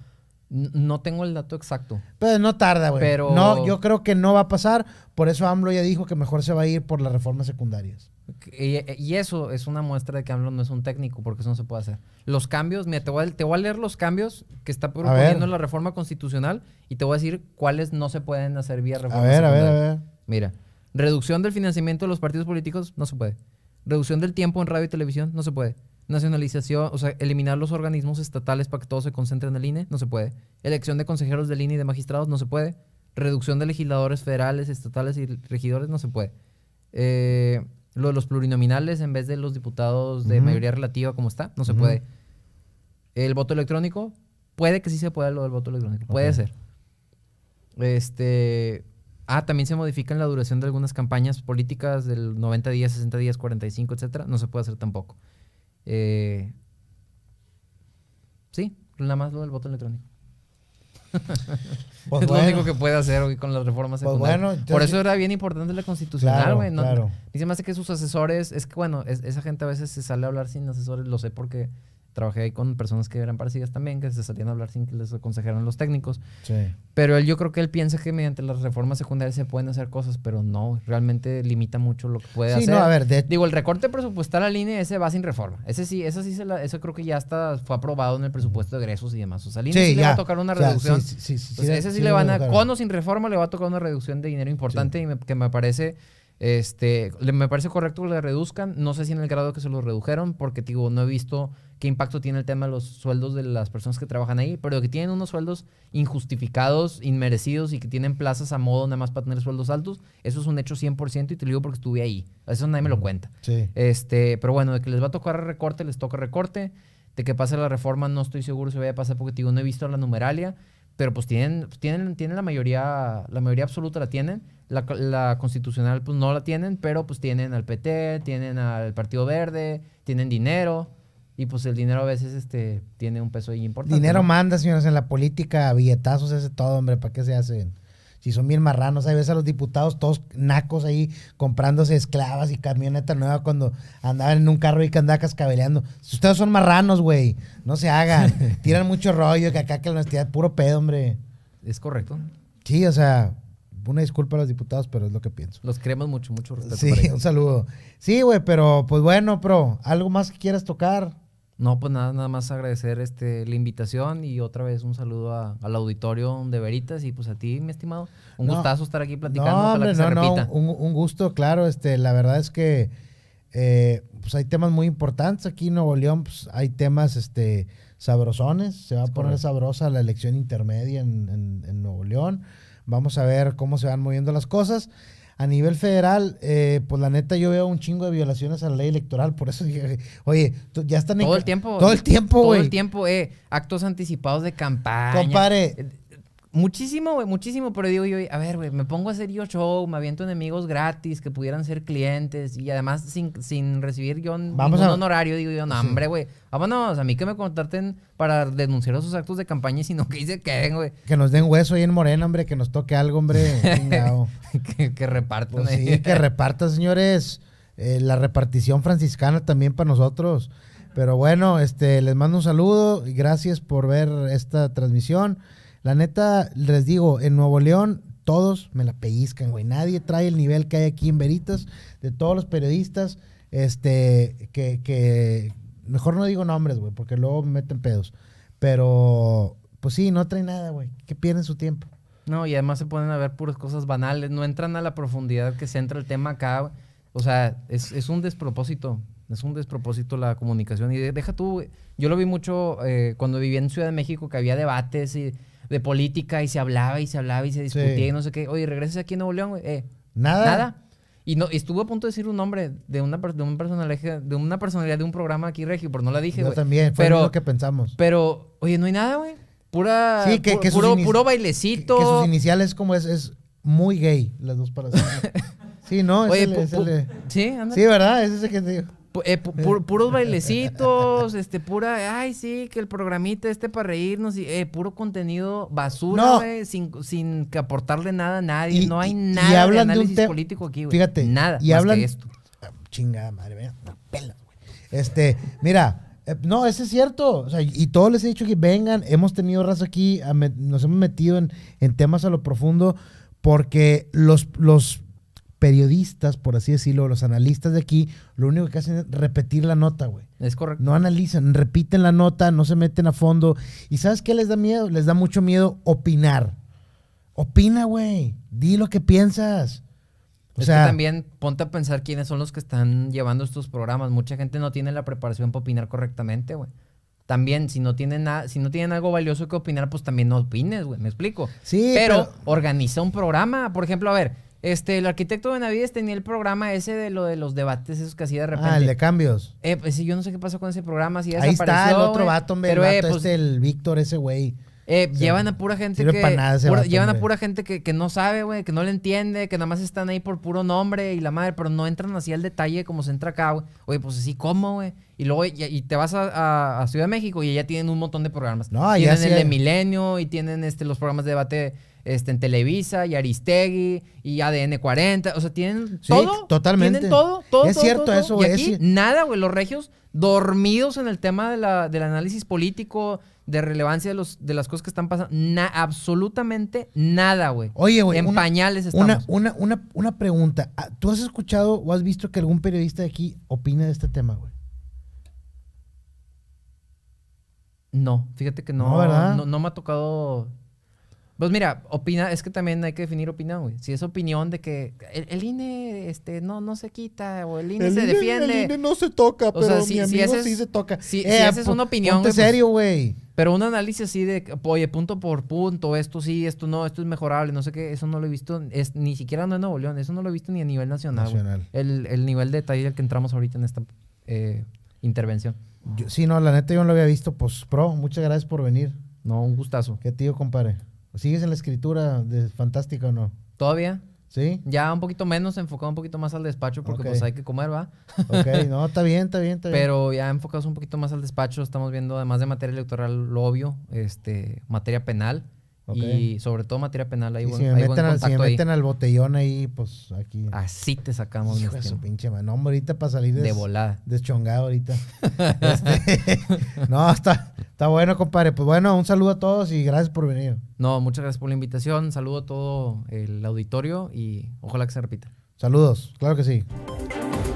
Speaker 2: No tengo el dato exacto. Pero pues, no tarda, güey. No, yo creo que no
Speaker 1: va a pasar. Por eso AMLO ya dijo que mejor se va a ir por las reformas secundarias.
Speaker 2: Y, eso es una muestra de que AMLO no es un técnico, porque eso no se puede hacer. Los cambios, mira, te voy a, leer los cambios que está proponiendo la reforma constitucional y te voy a decir cuáles no se pueden hacer vía reforma a ver, A ver, a ver. Mira, reducción del financiamiento de los partidos políticos, no se puede. Reducción del tiempo en radio y televisión, no se puede. Nacionalización, o sea, eliminar los organismos estatales para que todo se concentre en el INE, no se puede. Elección de consejeros del INE y de magistrados, no se puede. Reducción de legisladores federales, estatales y regidores, no se puede. Eh, lo de los plurinominales en vez de los diputados de mayoría relativa como está, no se puede. El voto electrónico, puede que sí se pueda lo del voto electrónico, puede ser. Este, ah, también se en la duración de algunas campañas políticas del 90 días, 60 días, 45, etcétera, no se puede hacer tampoco. Eh, sí, nada más lo del voto electrónico. Pues es lo único que puede hacer hoy con las reformas pues Por eso era bien importante la constitucional, güey. no, claro. Y se que sus asesores, es que bueno, esa gente a veces se sale a hablar sin asesores, lo sé porque trabajé ahí con personas que eran parecidas también, que se salían a hablar sin que les aconsejaran los técnicos. Sí. Pero él, yo creo que él piensa que mediante las reformas secundarias se pueden hacer cosas, pero no, realmente limita mucho lo que puede sí, hacer. No, a ver, Digo, el recorte presupuestal la INE, ese va sin reforma. Ese sí, ese sí se la, eso creo que ya está, fue aprobado en el presupuesto de egresos y demás. O sea, al INE sí, le va a tocar una reducción. Sí, sí, sí. ese sí, le van a, con o sin reforma, le va a tocar una reducción de dinero importante y que me parece este, me parece correcto que le reduzcan. No sé si en el grado que se los redujeron, porque digo, no he visto qué impacto tiene el tema de los sueldos de las personas que trabajan ahí, pero que tienen unos sueldos injustificados, inmerecidos y que tienen plazas a modo nada más para tener sueldos altos, eso es un hecho 100% y te lo digo porque estuve ahí. Eso nadie me lo cuenta. Este, pero bueno, de que les va a tocar recorte, les toca recorte. De que pase la reforma, no estoy seguro si vaya a pasar porque digo, no he visto la numeralia, pero pues tienen, tienen, tienen la mayoría, la mayoría absoluta la tienen. La, constitucional pues no la tienen, pero pues tienen al PT, tienen al Partido Verde, tienen dinero. Y pues el dinero a veces este, tiene un peso ahí importante. Dinero manda,
Speaker 1: señores, en la política, billetazos, ese todo, hombre, ¿para qué se hacen? Si son bien marranos, hay veces a los diputados todos nacos ahí comprándose esclavas y camioneta nueva cuando andaban en un carro y candacas cabeleando Si ustedes son marranos, güey, no se hagan. Tiran mucho rollo, que acá que la honestidad, puro pedo, hombre. Es correcto. Sí, o sea, una disculpa a los diputados, pero es lo que pienso.
Speaker 2: Los queremos mucho, mucho respeto. Sí, un
Speaker 1: saludo. Sí, güey, pero pues bueno, pro,
Speaker 2: ¿algo más que quieras tocar? No, pues nada, nada más agradecer este, la invitación y otra vez un saludo a, al auditorio de Veritas y pues a ti, mi estimado. Un gustazo estar aquí platicando. No, no, no,
Speaker 1: un, gusto, claro. Este, la verdad es que eh, pues hay temas muy importantes aquí en Nuevo León, pues hay temas este, sabrosones. Se va a poner sabrosa la elección intermedia en Nuevo León. Vamos a ver cómo se van moviendo las cosas. A nivel federal, eh, pues la neta yo veo un chingo de violaciones a la ley electoral, por eso dije, oye, ya están... Todo el tiempo. Todo el eh, tiempo, güey. Todo el
Speaker 2: tiempo, eh, actos anticipados de campaña. Compare, eh, Muchísimo, muchísimo, pero digo yo, a ver, güey, me pongo a hacer yo show, me aviento enemigos gratis que pudieran ser clientes y además sin, sin recibir yo Vamos honorario, digo yo, no, hombre, güey, vámonos, a mí que me contraten para denunciar esos actos de campaña y sino que dice que güey.
Speaker 1: Que nos den hueso ahí en Morena, hombre, que nos toque algo, hombre. que, que repartan. Pues sí, que reparta señores, eh, la repartición franciscana también para nosotros. Pero bueno, este, les mando un saludo y gracias por ver esta transmisión. La neta, les digo, en Nuevo León todos me la pellizcan, güey. Nadie trae el nivel que hay aquí en Veritas, de todos los periodistas, este, que, mejor no digo nombres, güey, porque luego me meten pedos. Pero, pues sí, no trae nada, güey. Que pierden su tiempo.
Speaker 2: No, y además se ponen a ver puras cosas banales, no entran a la profundidad que se entra el tema acá. O sea, es, un despropósito. Es un despropósito la comunicación. Y deja tú, yo lo vi mucho eh, cuando vivía en Ciudad de México, que había debates y de política y se hablaba y se hablaba y se discutía y no sé qué. Oye, regresas aquí en Nuevo León, eh, Nada. Nada. Y no, estuvo a punto de decir un nombre de una, de un personaje, de una personalidad de un programa aquí, Regi, pero no la dije, Yo también, fue pero, lo que pensamos. Pero, oye, no hay nada, güey. Pura, puro, bailecito. Que, sus
Speaker 1: iniciales como es, es muy gay,
Speaker 2: las dos para
Speaker 1: Sí, ¿no? sí, anda. Sí, ¿verdad? Es ese que te digo. Eh,
Speaker 2: puros bailecitos, este, pura, ay, sí, que el programita este para reírnos, y, eh, puro contenido basura, güey, sin, que aportarle nada a nadie. no hay nada de análisis político aquí, güey. Fíjate. Nada. Y hablan. esto.
Speaker 1: Ah, Chingada madre mía, pelas, güey. Este, mira, eh, no, ese es cierto. O sea, y todos les he dicho que vengan, hemos tenido raza aquí, nos hemos metido en, en temas a lo profundo, porque los, los periodistas, por así decirlo, los analistas de aquí, lo único que hacen es repetir la nota, güey. Es correcto. No analizan, repiten la nota, no se meten a fondo. ¿Y sabes qué les da miedo? Les da mucho miedo opinar. Opina, güey. Di lo que piensas. O es sea, que
Speaker 2: también ponte a pensar quiénes son los que están llevando estos programas. Mucha gente no tiene la preparación para opinar correctamente, güey también si no tienen nada, si no tienen algo valioso que opinar, pues también no opines, güey, me explico. Sí, pero, organiza un programa, por ejemplo, a ver, este, el arquitecto Benavides tenía el programa ese de lo de los debates esos que hacía de repente. Ah, el de cambios. Eh, pues sí, yo no sé qué pasó con ese programa. Si Ahí está el otro vato, hombre, Pero, eh, pues, este,
Speaker 1: el Víctor, ese güey. Eh, llevan a pura gente que llevan a pura
Speaker 2: gente que, no sabe, güey, que no le entiende, que nada más están ahí por puro nombre y la madre, pero no entran así al detalle como se entra acá, güey. Oye, pues así ¿cómo, güey. Y luego y, te vas a, Ciudad de México y ya tienen un montón de programas. No, tienen el de Milenio y tienen este los programas de debate este, en Televisa y Aristegui y ADN 40. O sea, tienen todo. Totalmente. Tienen todo, todo. Es cierto eso, güey. nada, güey. Los regios dormidos en el tema de la, del análisis político, de relevancia de, los, de las cosas que están pasando. absolutamente nada, güey. Oye, güey. En pañales estamos.
Speaker 1: Una, una, una, pregunta. Ah, ¿Tú has escuchado o has visto que algún periodista de aquí opina de este tema,
Speaker 2: güey? No, fíjate que no, no, no me ha tocado pues mira, opina, es que también hay que definir opinión, güey. Si es opinión de que el, INE este, no, no se quita o el INE se defiende. El INE no se toca, pero sea, si, sí se toca. Si, eh, haces una opinión. ¿es serio, güey. pero un análisis así de, oye, punto por punto, esto sí, esto no, esto es mejorable, no sé qué, eso no lo he visto, es, ni siquiera no en Nuevo León, eso no lo he visto ni a nivel nacional. nacional. El, nivel de detalle al que entramos ahorita en esta eh, intervención. Yo,
Speaker 1: sí, no, la neta yo no lo había visto, pues, pro, muchas gracias por venir. No, un gustazo. Qué tío, compadre. ¿Sigues en la escritura de fantástica o no?
Speaker 2: ¿Todavía? ¿Sí? Ya un poquito menos, enfocado un poquito más al despacho porque pues hay que comer, ¿va? ok, no, está bien, está bien, está bien. Pero ya enfocados un poquito más al despacho, estamos viendo además de materia electoral, lo obvio, este, materia penal. Y sobre todo materia penal, ahí, si, meten, al,
Speaker 1: botellón ahí, pues aquí. Así te sacamos. Hijo de su pinche man. ahorita para salir de volada. Deschongado ahorita. Este, no, está, está bueno, compadre. Pues bueno, un saludo a todos y gracias por venir.
Speaker 2: No, muchas gracias por la invitación. Saludo a todo el auditorio y ojalá que se repita.
Speaker 1: Saludos, claro que sí.